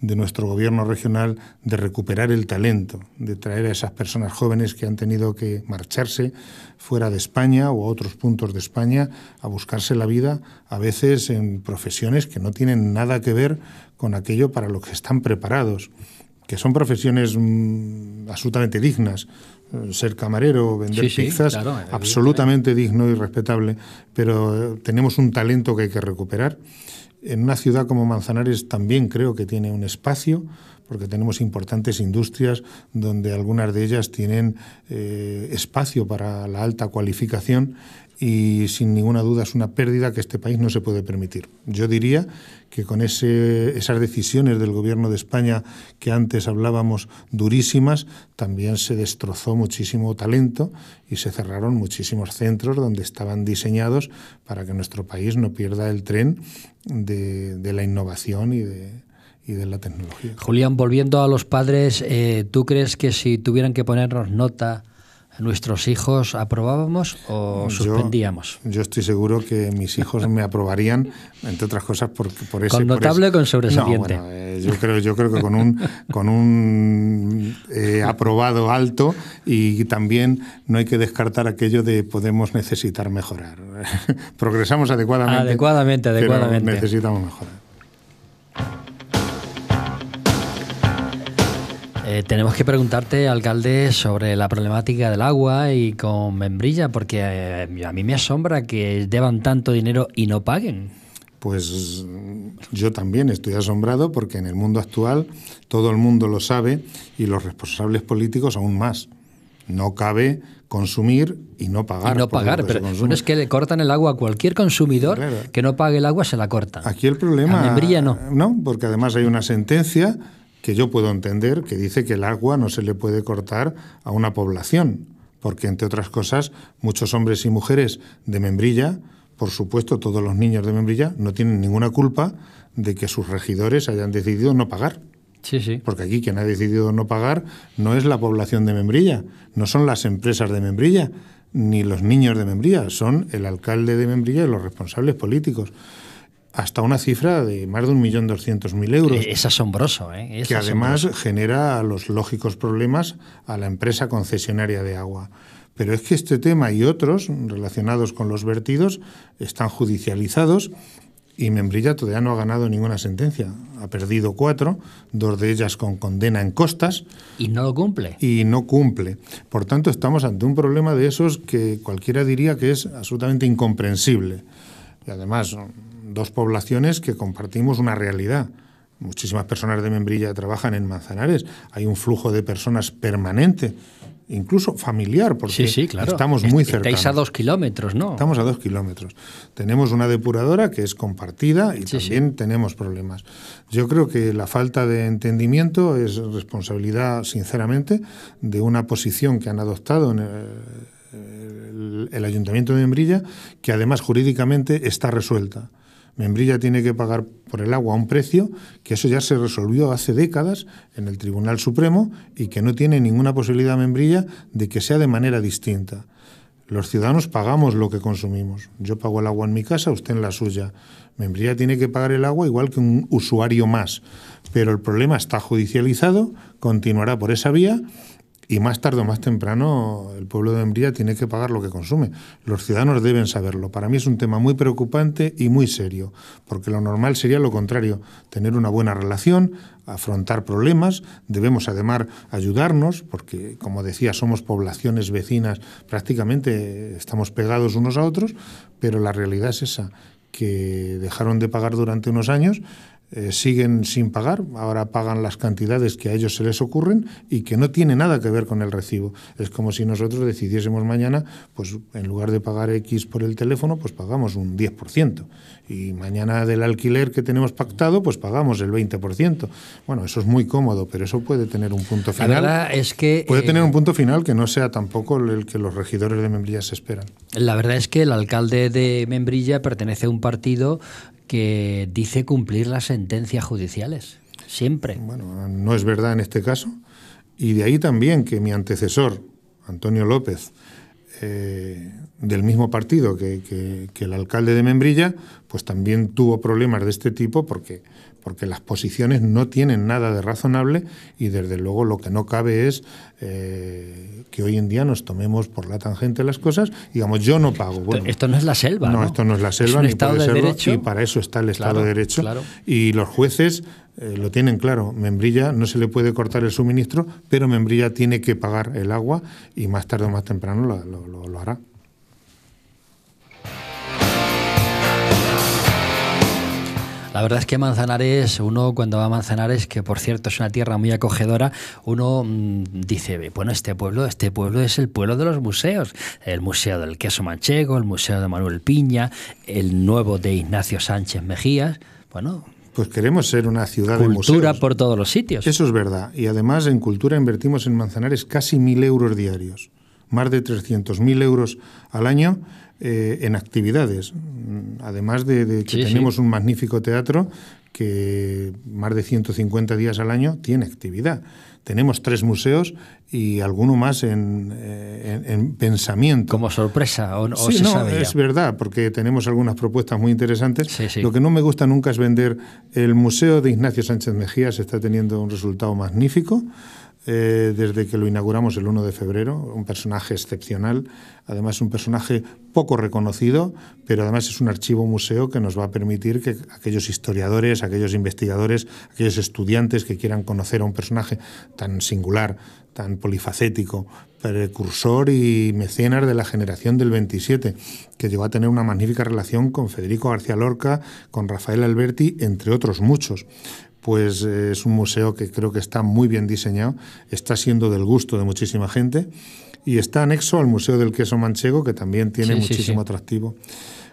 de nuestro gobierno regional, de recuperar el talento, de traer a esas personas jóvenes que han tenido que marcharse fuera de España o a otros puntos de España a buscarse la vida, a veces en profesiones que no tienen nada que ver con aquello para lo que están preparados que son profesiones mm, absolutamente dignas, eh, ser camarero, vender pizzas, absolutamente digno y respetable, pero eh, tenemos un talento que hay que recuperar. En una ciudad como Manzanares también creo que tiene un espacio, porque tenemos importantes industrias donde algunas de ellas tienen eh, espacio para la alta cualificación y sin ninguna duda es una pérdida que este país no se puede permitir. Yo diría que con esas decisiones del Gobierno de España que antes hablábamos durísimas, también se destrozó muchísimo talento y se cerraron muchísimos centros donde estaban diseñados para que nuestro país no pierda el tren de, la innovación y de, la tecnología. Julián, volviendo a los padres, eh, ¿tú crees que si tuvieran que ponernos nota nuestros hijos aprobábamos o suspendíamos? Yo, estoy seguro que mis hijos me aprobarían, entre otras cosas, por, por eso. ¿Con notable con sobresaliente? Eh, yo, creo, yo creo que con un, con un eh, aprobado alto y también no hay que descartar aquello de podemos necesitar mejorar. Progresamos adecuadamente. Adecuadamente, adecuadamente. necesitamos mejorar. Eh, tenemos que preguntarte, alcalde, sobre la problemática del agua y con membrilla, porque eh, a mí me asombra que deban tanto dinero y no paguen. Pues yo también estoy asombrado porque en el mundo actual todo el mundo lo sabe y los responsables políticos aún más. No cabe consumir y no pagar. no pagar, pero bueno, es que le cortan el agua a cualquier consumidor que no pague el agua, se la corta. Aquí el problema. membrilla no. No, porque además hay una sentencia que yo puedo entender, que dice que el agua no se le puede cortar a una población, porque entre otras cosas muchos hombres y mujeres de membrilla, por supuesto todos los niños de membrilla, no tienen ninguna culpa de que sus regidores hayan decidido no pagar. Porque aquí quien ha decidido no pagar no es la población de Membrilla, no son las empresas de Membrilla, ni los niños de Membrilla, son el alcalde de Membrilla y los responsables políticos hasta una cifra de más de 1.200.000 euros. Es asombroso, ¿eh? que además genera los lógicos problemas a la empresa concesionaria de agua. Pero es que este tema y otros relacionados con los vertidos están judicializados y Membrilla todavía no ha ganado ninguna sentencia. Ha perdido cuatro, dos de ellas con condena en costas. Y no lo cumple. Y no cumple. Por tanto, estamos ante un problema de esos que cualquiera diría que es absolutamente incomprensible. Y además, dos poblaciones que compartimos una realidad. Muchísimas personas de Membrilla trabajan en Manzanares. Hay un flujo de personas permanente, incluso familiar, porque estamos muy cerca. Estáis a dos kilómetros, ¿no? Estamos a dos kilómetros. Tenemos una depuradora que es compartida y también tenemos problemas. Yo creo que la falta de entendimiento es responsabilidad, sinceramente, de una posición que han adoptado en eh, el Ayuntamiento de Membrilla, que además jurídicamente está resuelta. Membrilla tiene que pagar por el agua un precio que eso ya se resolvió hace décadas en el Tribunal Supremo y que no tiene ninguna posibilidad Membrilla de que sea de manera distinta. Los ciudadanos pagamos lo que consumimos. Yo pago el agua en mi casa, usted en la suya. Membrilla tiene que pagar el agua igual que un usuario más. Pero el problema está judicializado, continuará por esa vía y más tarde o más temprano, el pueblo de Embría tiene que pagar lo que consume. Los ciudadanos deben saberlo. Para mí es un tema muy preocupante y muy serio, porque lo normal sería lo contrario, tener una buena relación, afrontar problemas, debemos además ayudarnos, porque como decía, somos poblaciones vecinas, prácticamente estamos pegados unos a otros, pero la realidad es esa, que dejaron de pagar durante unos años eh, siguen sin pagar, ahora pagan las cantidades que a ellos se les ocurren y que no tiene nada que ver con el recibo. Es como si nosotros decidiésemos mañana, pues en lugar de pagar X por el teléfono, pues pagamos un 10%. Y mañana del alquiler que tenemos pactado, pues pagamos el 20%. Bueno, eso es muy cómodo, pero eso puede tener un punto final. es que... Puede tener eh, un punto final que no sea tampoco el que los regidores de Membrilla se esperan. La verdad es que el alcalde de Membrilla pertenece a un partido que dice cumplir las sentencias judiciales, siempre. Bueno, no es verdad en este caso. Y de ahí también que mi antecesor, Antonio López, eh, del mismo partido que, que, el alcalde de Membrilla, pues también tuvo problemas de este tipo porque porque las posiciones no tienen nada de razonable y desde luego lo que no cabe es eh, que hoy en día nos tomemos por la tangente las cosas digamos yo no pago. Bueno, esto no es la selva. No, esto no es la selva, estado de derecho. y para eso está el Estado de Derecho. Y los jueces eh, lo tienen claro, Membrilla no se le puede cortar el suministro, pero Membrilla tiene que pagar el agua y más tarde o más temprano lo hará. La verdad es que Manzanares, uno cuando va a Manzanares, que por cierto es una tierra muy acogedora, uno mm, dice, bueno, este pueblo, este pueblo es el pueblo de los museos. El Museo del Queso Manchego, el Museo de Manuel Piña, el nuevo de Ignacio Sánchez Mejías. Bueno, pues queremos ser una ciudad de Cultura por todos los sitios. Eso es verdad. Y además en cultura invertimos en Manzanares casi mil euros diarios, más de 300.000 euros al año eh, en actividades. Además de, que tenemos un magnífico teatro que más de 150 días al año tiene actividad. Tenemos tres museos y alguno más en, eh, pensamiento. Como sorpresa, o, no, Es verdad, porque tenemos algunas propuestas muy interesantes. Lo que no me gusta nunca es vender. El Museo de Ignacio Sánchez Mejías está teniendo un resultado magnífico. Eh, desde que lo inauguramos el 1 de febrero, un personaje excepcional, además un personaje poco reconocido, pero además es un archivo museo que nos va a permitir que aquellos historiadores, aquellos investigadores, aquellos estudiantes que quieran conocer a un personaje tan singular, tan polifacético, precursor y mecenas de la generación del 27, que llegó a tener una magnífica relación con Federico García Lorca, con Rafael Alberti, entre otros muchos pues eh, es un museo que creo que está muy bien diseñado, está siendo del gusto de muchísima gente y está anexo al Museo del Queso Manchego, que también tiene muchísimo atractivo.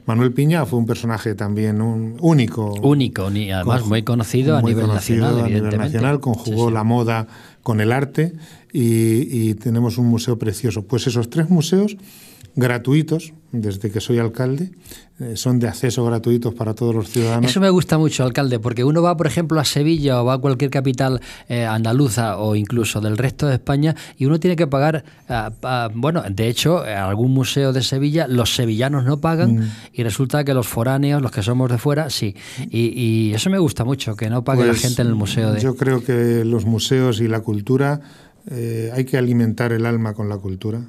Manuel Piña fue un personaje también único. Único, y además muy conocido, a, nivel nacional, a nivel nacional. Conjugó la moda con el arte y, tenemos un museo precioso. Pues esos tres museos gratuitos, desde que soy alcalde, eh, son de acceso gratuitos para todos los ciudadanos. Eso me gusta mucho, alcalde, porque uno va, por ejemplo, a Sevilla o va a cualquier capital eh, andaluza o incluso del resto de España y uno tiene que pagar, ah, ah, bueno, de hecho, eh, algún museo de Sevilla los sevillanos no pagan mm. y resulta que los foráneos, los que somos de fuera, sí. Y, eso me gusta mucho, que no pague la pues gente en el museo. De... Yo creo que los museos y la cultura eh, hay que alimentar el alma con la cultura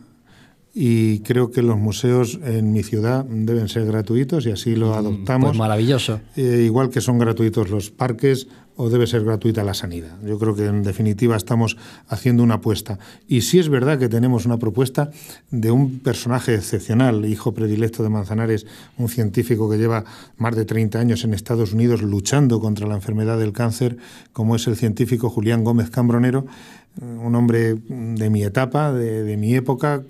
y creo que los museos en mi ciudad deben ser gratuitos y así lo mm, pues adoptamos. Pues maravilloso. Eh, igual que son gratuitos los parques o debe ser gratuita la sanidad. Yo creo que en definitiva estamos haciendo una apuesta. Y sí es verdad que tenemos una propuesta de un personaje excepcional, hijo predilecto de Manzanares, un científico que lleva más de 30 años en Estados Unidos luchando contra la enfermedad del cáncer, como es el científico Julián Gómez Cambronero, un hombre de mi etapa, de, de mi época,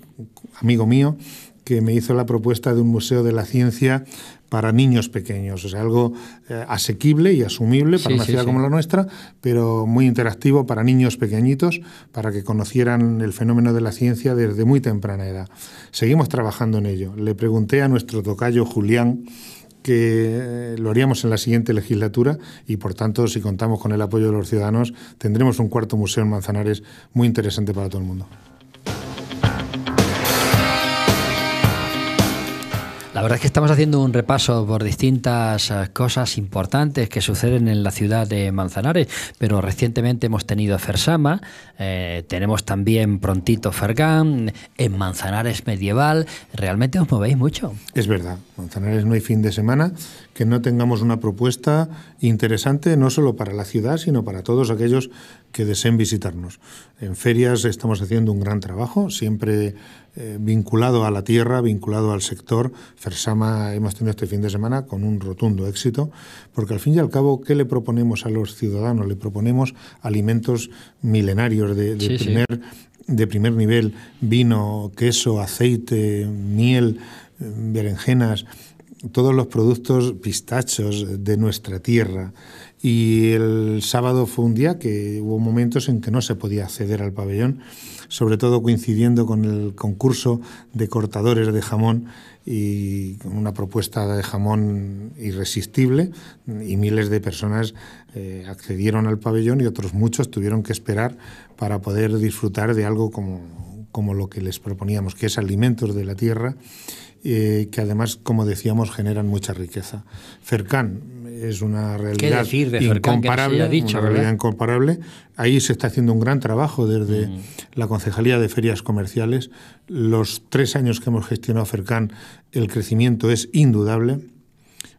amigo mío, que me hizo la propuesta de un museo de la ciencia para niños pequeños, o sea, algo eh, asequible y asumible para una ciudad como la nuestra, pero muy interactivo para niños pequeñitos, para que conocieran el fenómeno de la ciencia desde muy temprana edad. Seguimos trabajando en ello. Le pregunté a nuestro tocayo Julián, que eh, lo haríamos en la siguiente legislatura y por tanto si contamos con el apoyo de los ciudadanos tendremos un cuarto museo en Manzanares muy interesante para todo el mundo. verdad es que estamos haciendo un repaso por distintas eh, cosas importantes que suceden en la ciudad de Manzanares, pero recientemente hemos tenido Fersama, eh, tenemos también prontito Fergán, en Manzanares Medieval, realmente os movéis mucho. Es verdad, Manzanares no hay fin de semana que no tengamos una propuesta interesante no solo para la ciudad, sino para todos aquellos que deseen visitarnos. En ferias estamos haciendo un gran trabajo, siempre eh, vinculado a la tierra, vinculado al sector. Fersama hemos tenido este fin de semana con un rotundo éxito, porque al fin y al cabo, ¿qué le proponemos a los ciudadanos? Le proponemos alimentos milenarios de, primer... de primer nivel, vino, queso, aceite, miel, eh, berenjenas, todos los productos pistachos de nuestra tierra. Y el sábado fue un día que hubo momentos en que no se podía acceder al pabellón, sobre todo coincidiendo con el concurso de cortadores de jamón y una propuesta de jamón irresistible y miles de personas eh, accedieron al pabellón y otros muchos tuvieron que esperar para poder disfrutar de algo como, como lo que les proponíamos, que es alimentos de la tierra eh, que además, como decíamos, generan mucha riqueza. Fercán es una realidad incomparable, una realidad incomparable. Ahí se está haciendo un gran trabajo desde mm. la Concejalía de Ferias Comerciales. Los tres años que hemos gestionado Fercán, el crecimiento es indudable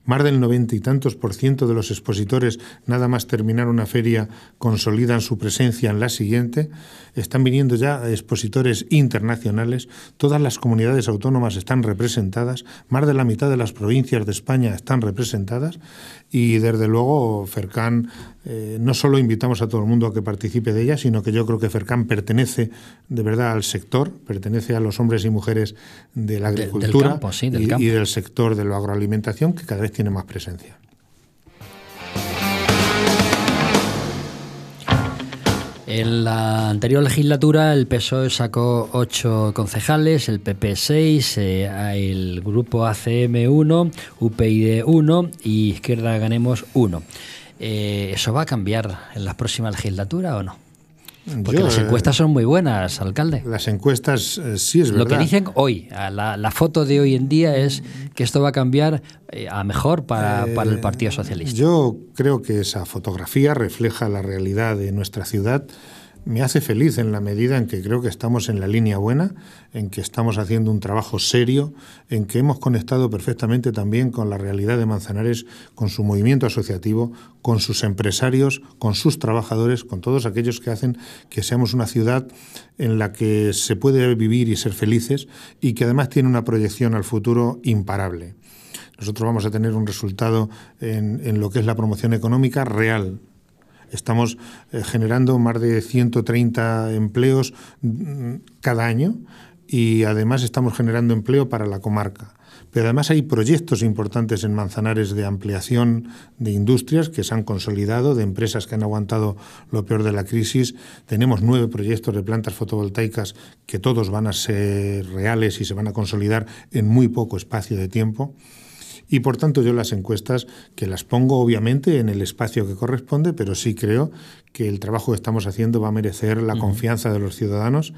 más del noventa y tantos por ciento de los expositores, nada más terminar una feria, consolidan su presencia en la siguiente. Están viniendo ya expositores internacionales. Todas las comunidades autónomas están representadas. Más de la mitad de las provincias de España están representadas. Y desde luego, Fercán, eh, no solo invitamos a todo el mundo a que participe de ella, sino que yo creo que Fercán pertenece de verdad al sector, pertenece a los hombres y mujeres de la agricultura y, y del sector de la agroalimentación, que cada vez tiene más presencia. En la anterior legislatura el PSOE sacó ocho concejales, el PP 6, eh, el grupo ACM 1, upid 1 y Izquierda Ganemos 1. Eh, ¿Eso va a cambiar en la próxima legislatura o no? Porque las eh, encuestas son muy buenas, alcalde. Las encuestas eh, sí es verdad. Lo que dicen hoy, la, foto de hoy en día es que esto va a cambiar eh, a mejor para, para, el Partido Socialista. Yo creo que esa fotografía refleja la realidad de nuestra ciudad me hace feliz en la medida en que creo que estamos en la línea buena, en que estamos haciendo un trabajo serio, en que hemos conectado perfectamente también con la realidad de Manzanares, con su movimiento asociativo, con sus empresarios, con sus trabajadores, con todos aquellos que hacen que seamos una ciudad en la que se puede vivir y ser felices y que además tiene una proyección al futuro imparable. Nosotros vamos a tener un resultado en, lo que es la promoción económica real Estamos eh, generando más de 130 empleos mm, cada año y además estamos generando empleo para la comarca. Pero además hay proyectos importantes en Manzanares de ampliación de industrias que se han consolidado, de empresas que han aguantado lo peor de la crisis. Tenemos nueve proyectos de plantas fotovoltaicas que todos van a ser reales y se van a consolidar en muy poco espacio de tiempo. Y por tanto yo las encuestas, que las pongo obviamente en el espacio que corresponde, pero sí creo que el trabajo que estamos haciendo va a merecer la confianza de los ciudadanos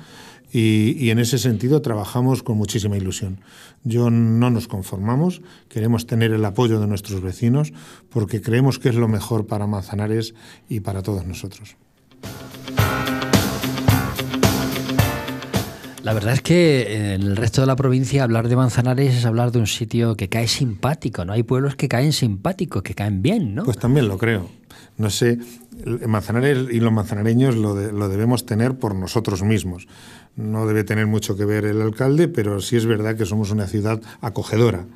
y, y, en ese sentido trabajamos con muchísima ilusión. Yo no nos conformamos, queremos tener el apoyo de nuestros vecinos porque creemos que es lo mejor para Manzanares y para todos nosotros. La verdad es que en el resto de la provincia hablar de Manzanares es hablar de un sitio que cae simpático, ¿no? Hay pueblos que caen simpáticos, que caen bien, ¿no? Pues también lo creo. No sé, Manzanares y los manzanareños lo, lo debemos tener por nosotros mismos. No debe tener mucho que ver el alcalde, pero sí es verdad que somos una ciudad acogedora,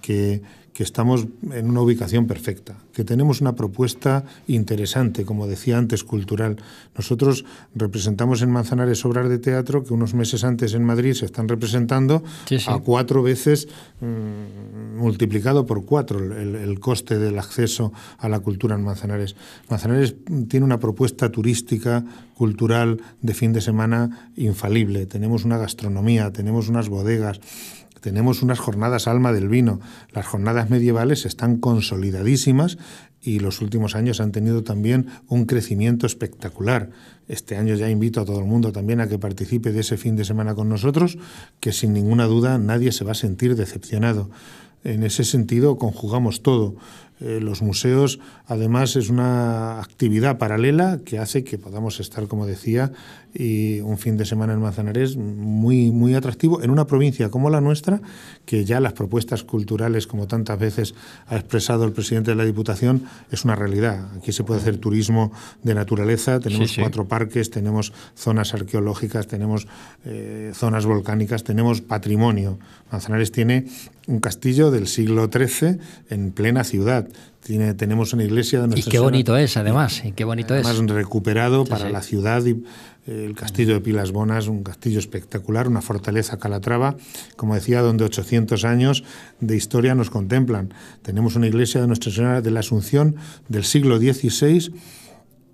que, que estamos en una ubicación perfecta, que tenemos una propuesta interesante, como decía antes, cultural. Nosotros representamos en Manzanares obras de teatro que unos meses antes en Madrid se están representando a cuatro veces mm, multiplicado por cuatro el coste del acceso a la cultura en Manzanares. Manzanares tiene una propuesta turística, cultural, de fin de semana infalible. Tenemos una gastronomía, tenemos unas bodegas tenemos unas jornadas alma del vino. Las jornadas medievales están consolidadísimas y los últimos años han tenido también un crecimiento espectacular. Este año ya invito a todo el mundo también a que participe de ese fin de semana con nosotros, que sin ninguna duda nadie se va a sentir decepcionado. En ese sentido conjugamos todo. Eh, los museos, además, es una actividad paralela que hace que podamos estar, como decía, y un fin de semana en Manzanares muy, muy atractivo en una provincia como la nuestra, que ya las propuestas culturales, como tantas veces ha expresado el presidente de la Diputación, es una realidad. Aquí se puede hacer turismo de naturaleza, tenemos cuatro parques, tenemos zonas arqueológicas, tenemos eh, zonas volcánicas, tenemos patrimonio. Manzanares tiene un castillo del siglo XIII en plena ciudad tenemos una iglesia de nuestra Y qué bonito es, además, qué bonito además recuperado para la ciudad y eh, el castillo de Pilas Bonas, un castillo espectacular, una fortaleza calatrava, como decía, donde 800 años de historia nos contemplan. Tenemos una iglesia de Nuestra Señora de la Asunción del siglo XVI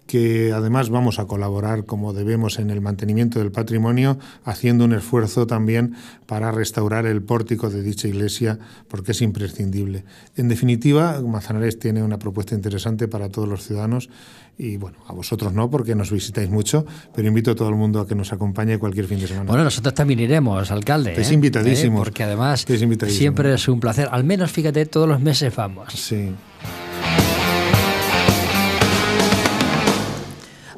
que además vamos a colaborar como debemos en el mantenimiento del patrimonio, haciendo un esfuerzo también para restaurar el pórtico de dicha iglesia, porque es imprescindible. En definitiva, Mazanares tiene una propuesta interesante para todos los ciudadanos y bueno, a vosotros no, porque nos visitáis mucho, pero invito a todo el mundo a que nos acompañe cualquier fin de semana. Bueno, nosotros también iremos, alcalde. Es ¿eh? invitadísimo. Porque además siempre es un placer. Al menos, fíjate, todos los meses vamos. Sí.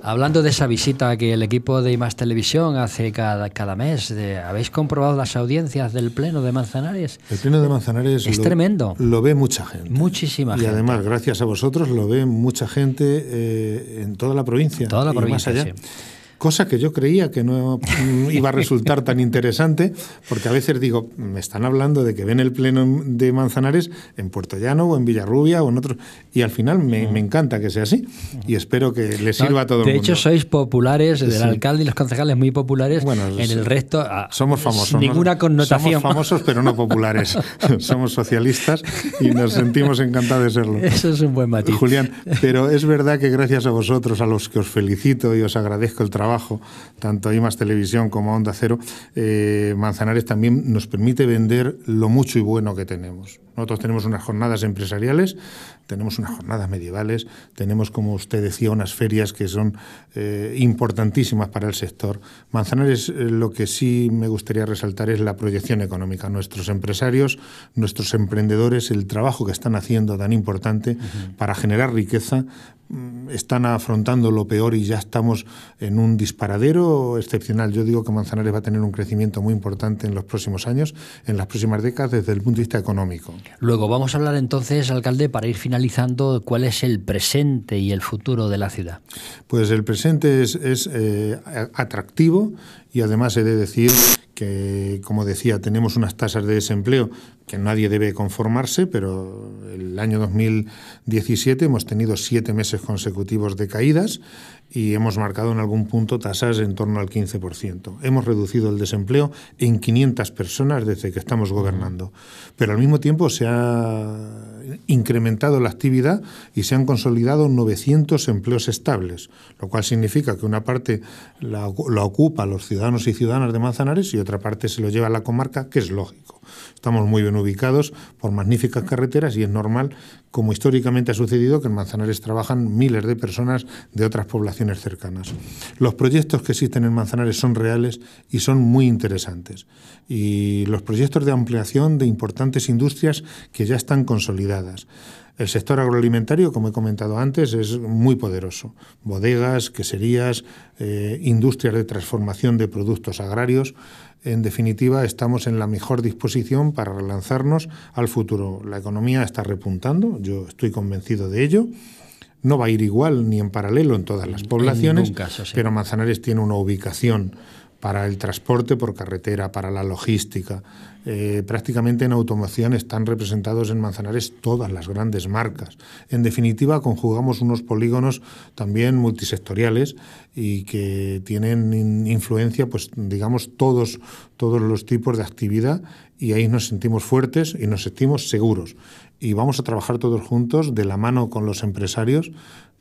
Hablando de esa visita que el equipo de más Televisión hace cada, cada mes, de, ¿habéis comprobado las audiencias del Pleno de Manzanares? El Pleno de Manzanares es tremendo. Lo ve mucha gente. Muchísima y gente. Y además, gracias a vosotros, lo ve mucha gente eh, en toda la provincia. y más allá cosa que yo creía que no mm, iba a resultar tan interesante, porque a veces digo, me están hablando de que ven el pleno de Manzanares en Puerto Llano o en Villarrubia o en otros, y al final me, encanta que sea así y espero que le sirva a todo el mundo. De hecho, sois populares, el alcalde y los concejales muy populares bueno, en el resto. Somos famosos. Ninguna connotación. Somos famosos, pero no populares. somos socialistas y nos sentimos encantados de serlo. Eso es un buen matiz. Julián, pero es verdad que gracias a vosotros, a los que os felicito y os agradezco el trabajo, tanto hay más televisión como Onda Cero, eh, Manzanares también nos permite vender lo mucho y bueno que tenemos. Nosotros tenemos unas jornadas empresariales, tenemos unas jornadas medievales, tenemos, como usted decía, unas ferias que son eh, importantísimas para el sector. Manzanares, eh, lo que sí me gustaría resaltar es la proyección económica. Nuestros empresarios, nuestros emprendedores, el trabajo que están haciendo tan importante para generar riqueza, mm, están afrontando lo peor y ya estamos en un disparadero excepcional. Yo digo que Manzanares va a tener un crecimiento muy importante en los próximos años, en las próximas décadas, desde el punto de vista económico. Luego vamos a hablar entonces, alcalde, para ir finalizando, cuál es el presente y el futuro de la ciudad. Pues el presente es, eh, atractivo y además he de decir que, como decía, tenemos unas tasas de desempleo que nadie debe conformarse, pero el año 2017 hemos tenido siete meses consecutivos de caídas y hemos marcado en algún punto tasas en torno al 15%. Hemos reducido el desempleo en 500 personas desde que estamos gobernando, pero al mismo tiempo se ha incrementado la actividad y se han consolidado 900 empleos estables, lo cual significa que una parte la, ocupa los ciudadanos y ciudadanas de Manzanares y otra parte se lo lleva a la comarca, que es lógico. Estamos muy bien ubicados por magníficas carreteras y es normal, como históricamente ha sucedido, que en Manzanares trabajan miles de personas de otras poblaciones cercanas. Los proyectos que existen en Manzanares son reales y son muy interesantes. Y los proyectos de ampliación de importantes industrias que ya están consolidadas. El sector agroalimentario, como he comentado antes, es muy poderoso. Bodegas, queserías, eh, industrias de transformación de productos agrarios en definitiva, estamos en la mejor disposición para relanzarnos al futuro. La economía está repuntando, yo estoy convencido de ello. No va a ir igual ni en paralelo en todas las poblaciones, pero Manzanares tiene una ubicación para el transporte por carretera, para la logística. Eh, prácticamente en automoción están representados en Manzanares todas las grandes marcas. En definitiva, conjugamos unos polígonos también multisectoriales y que tienen influencia, pues digamos, todos, todos los tipos de actividad y ahí nos sentimos fuertes y nos sentimos seguros. Y vamos a trabajar todos juntos, de la mano con los empresarios,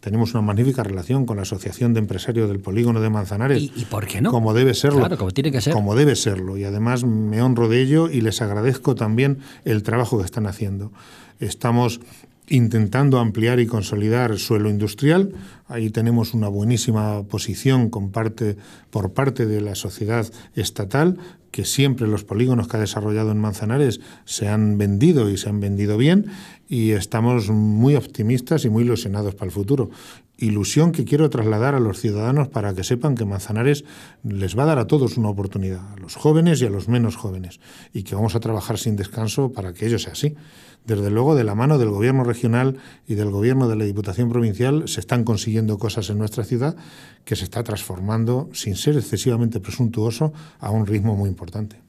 tenemos una magnífica relación con la Asociación de Empresarios del Polígono de Manzanares. ¿Y, por qué no? Como debe serlo. Claro, como tiene que ser. Como debe serlo. Y además me honro de ello y les agradezco también el trabajo que están haciendo. Estamos intentando ampliar y consolidar suelo industrial. Ahí tenemos una buenísima posición con parte, por parte de la sociedad estatal, que siempre los polígonos que ha desarrollado en Manzanares se han vendido y se han vendido bien y estamos muy optimistas y muy ilusionados para el futuro ilusión que quiero trasladar a los ciudadanos para que sepan que Manzanares les va a dar a todos una oportunidad, a los jóvenes y a los menos jóvenes, y que vamos a trabajar sin descanso para que ello sea así. Desde luego, de la mano del Gobierno regional y del Gobierno de la Diputación Provincial se están consiguiendo cosas en nuestra ciudad que se está transformando, sin ser excesivamente presuntuoso, a un ritmo muy importante.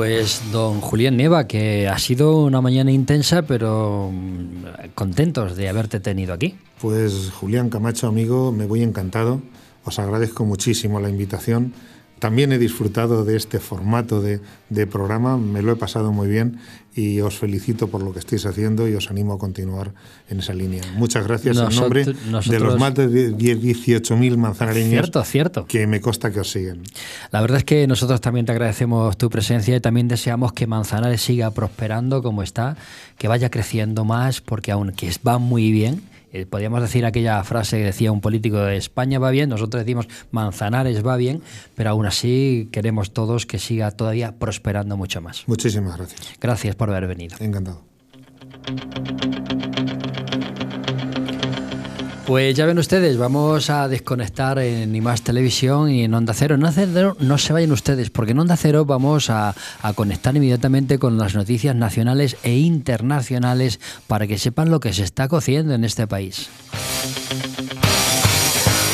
Pues don Julián Neva, que ha sido una mañana intensa, pero mm, contentos de haberte tenido aquí. Pues Julián Camacho, amigo, me voy encantado. Os agradezco muchísimo la invitación también he disfrutado de este formato de, programa, me lo he pasado muy bien y os felicito por lo que estáis haciendo y os animo a continuar en esa línea. Muchas gracias en nombre de los más de 18.000 manzanareños cierto, cierto. que me consta que os siguen. La verdad es que nosotros también te agradecemos tu presencia y también deseamos que Manzanares siga prosperando como está, que vaya creciendo más, porque aunque va muy bien, eh, podríamos decir aquella frase que decía un político, de España va bien, nosotros decimos Manzanares va bien, pero aún así queremos todos que siga todavía prosperando mucho más. Muchísimas gracias. Gracias por haber venido. Encantado. Pues ya ven ustedes, vamos a desconectar en IMAX Televisión y en Onda Cero. En Onda Cero no se vayan ustedes, porque en Onda Cero vamos a, conectar inmediatamente con las noticias nacionales e internacionales para que sepan lo que se está cociendo en este país.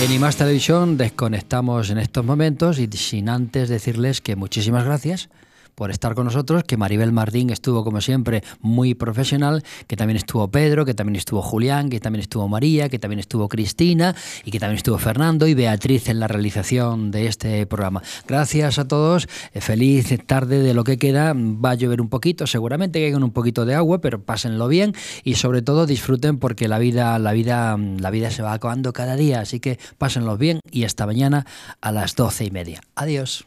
En IMAX Televisión desconectamos en estos momentos y sin antes decirles que muchísimas gracias por estar con nosotros, que Maribel Martín estuvo como siempre muy profesional, que también estuvo Pedro, que también estuvo Julián, que también estuvo María, que también estuvo Cristina y que también estuvo Fernando y Beatriz en la realización de este programa. Gracias a todos, eh, feliz tarde de lo que queda, va a llover un poquito, seguramente que un poquito de agua, pero pásenlo bien y sobre todo disfruten porque la vida, la vida, la vida se va acabando cada día, así que pásenlo bien y hasta mañana a las doce y media. Adiós.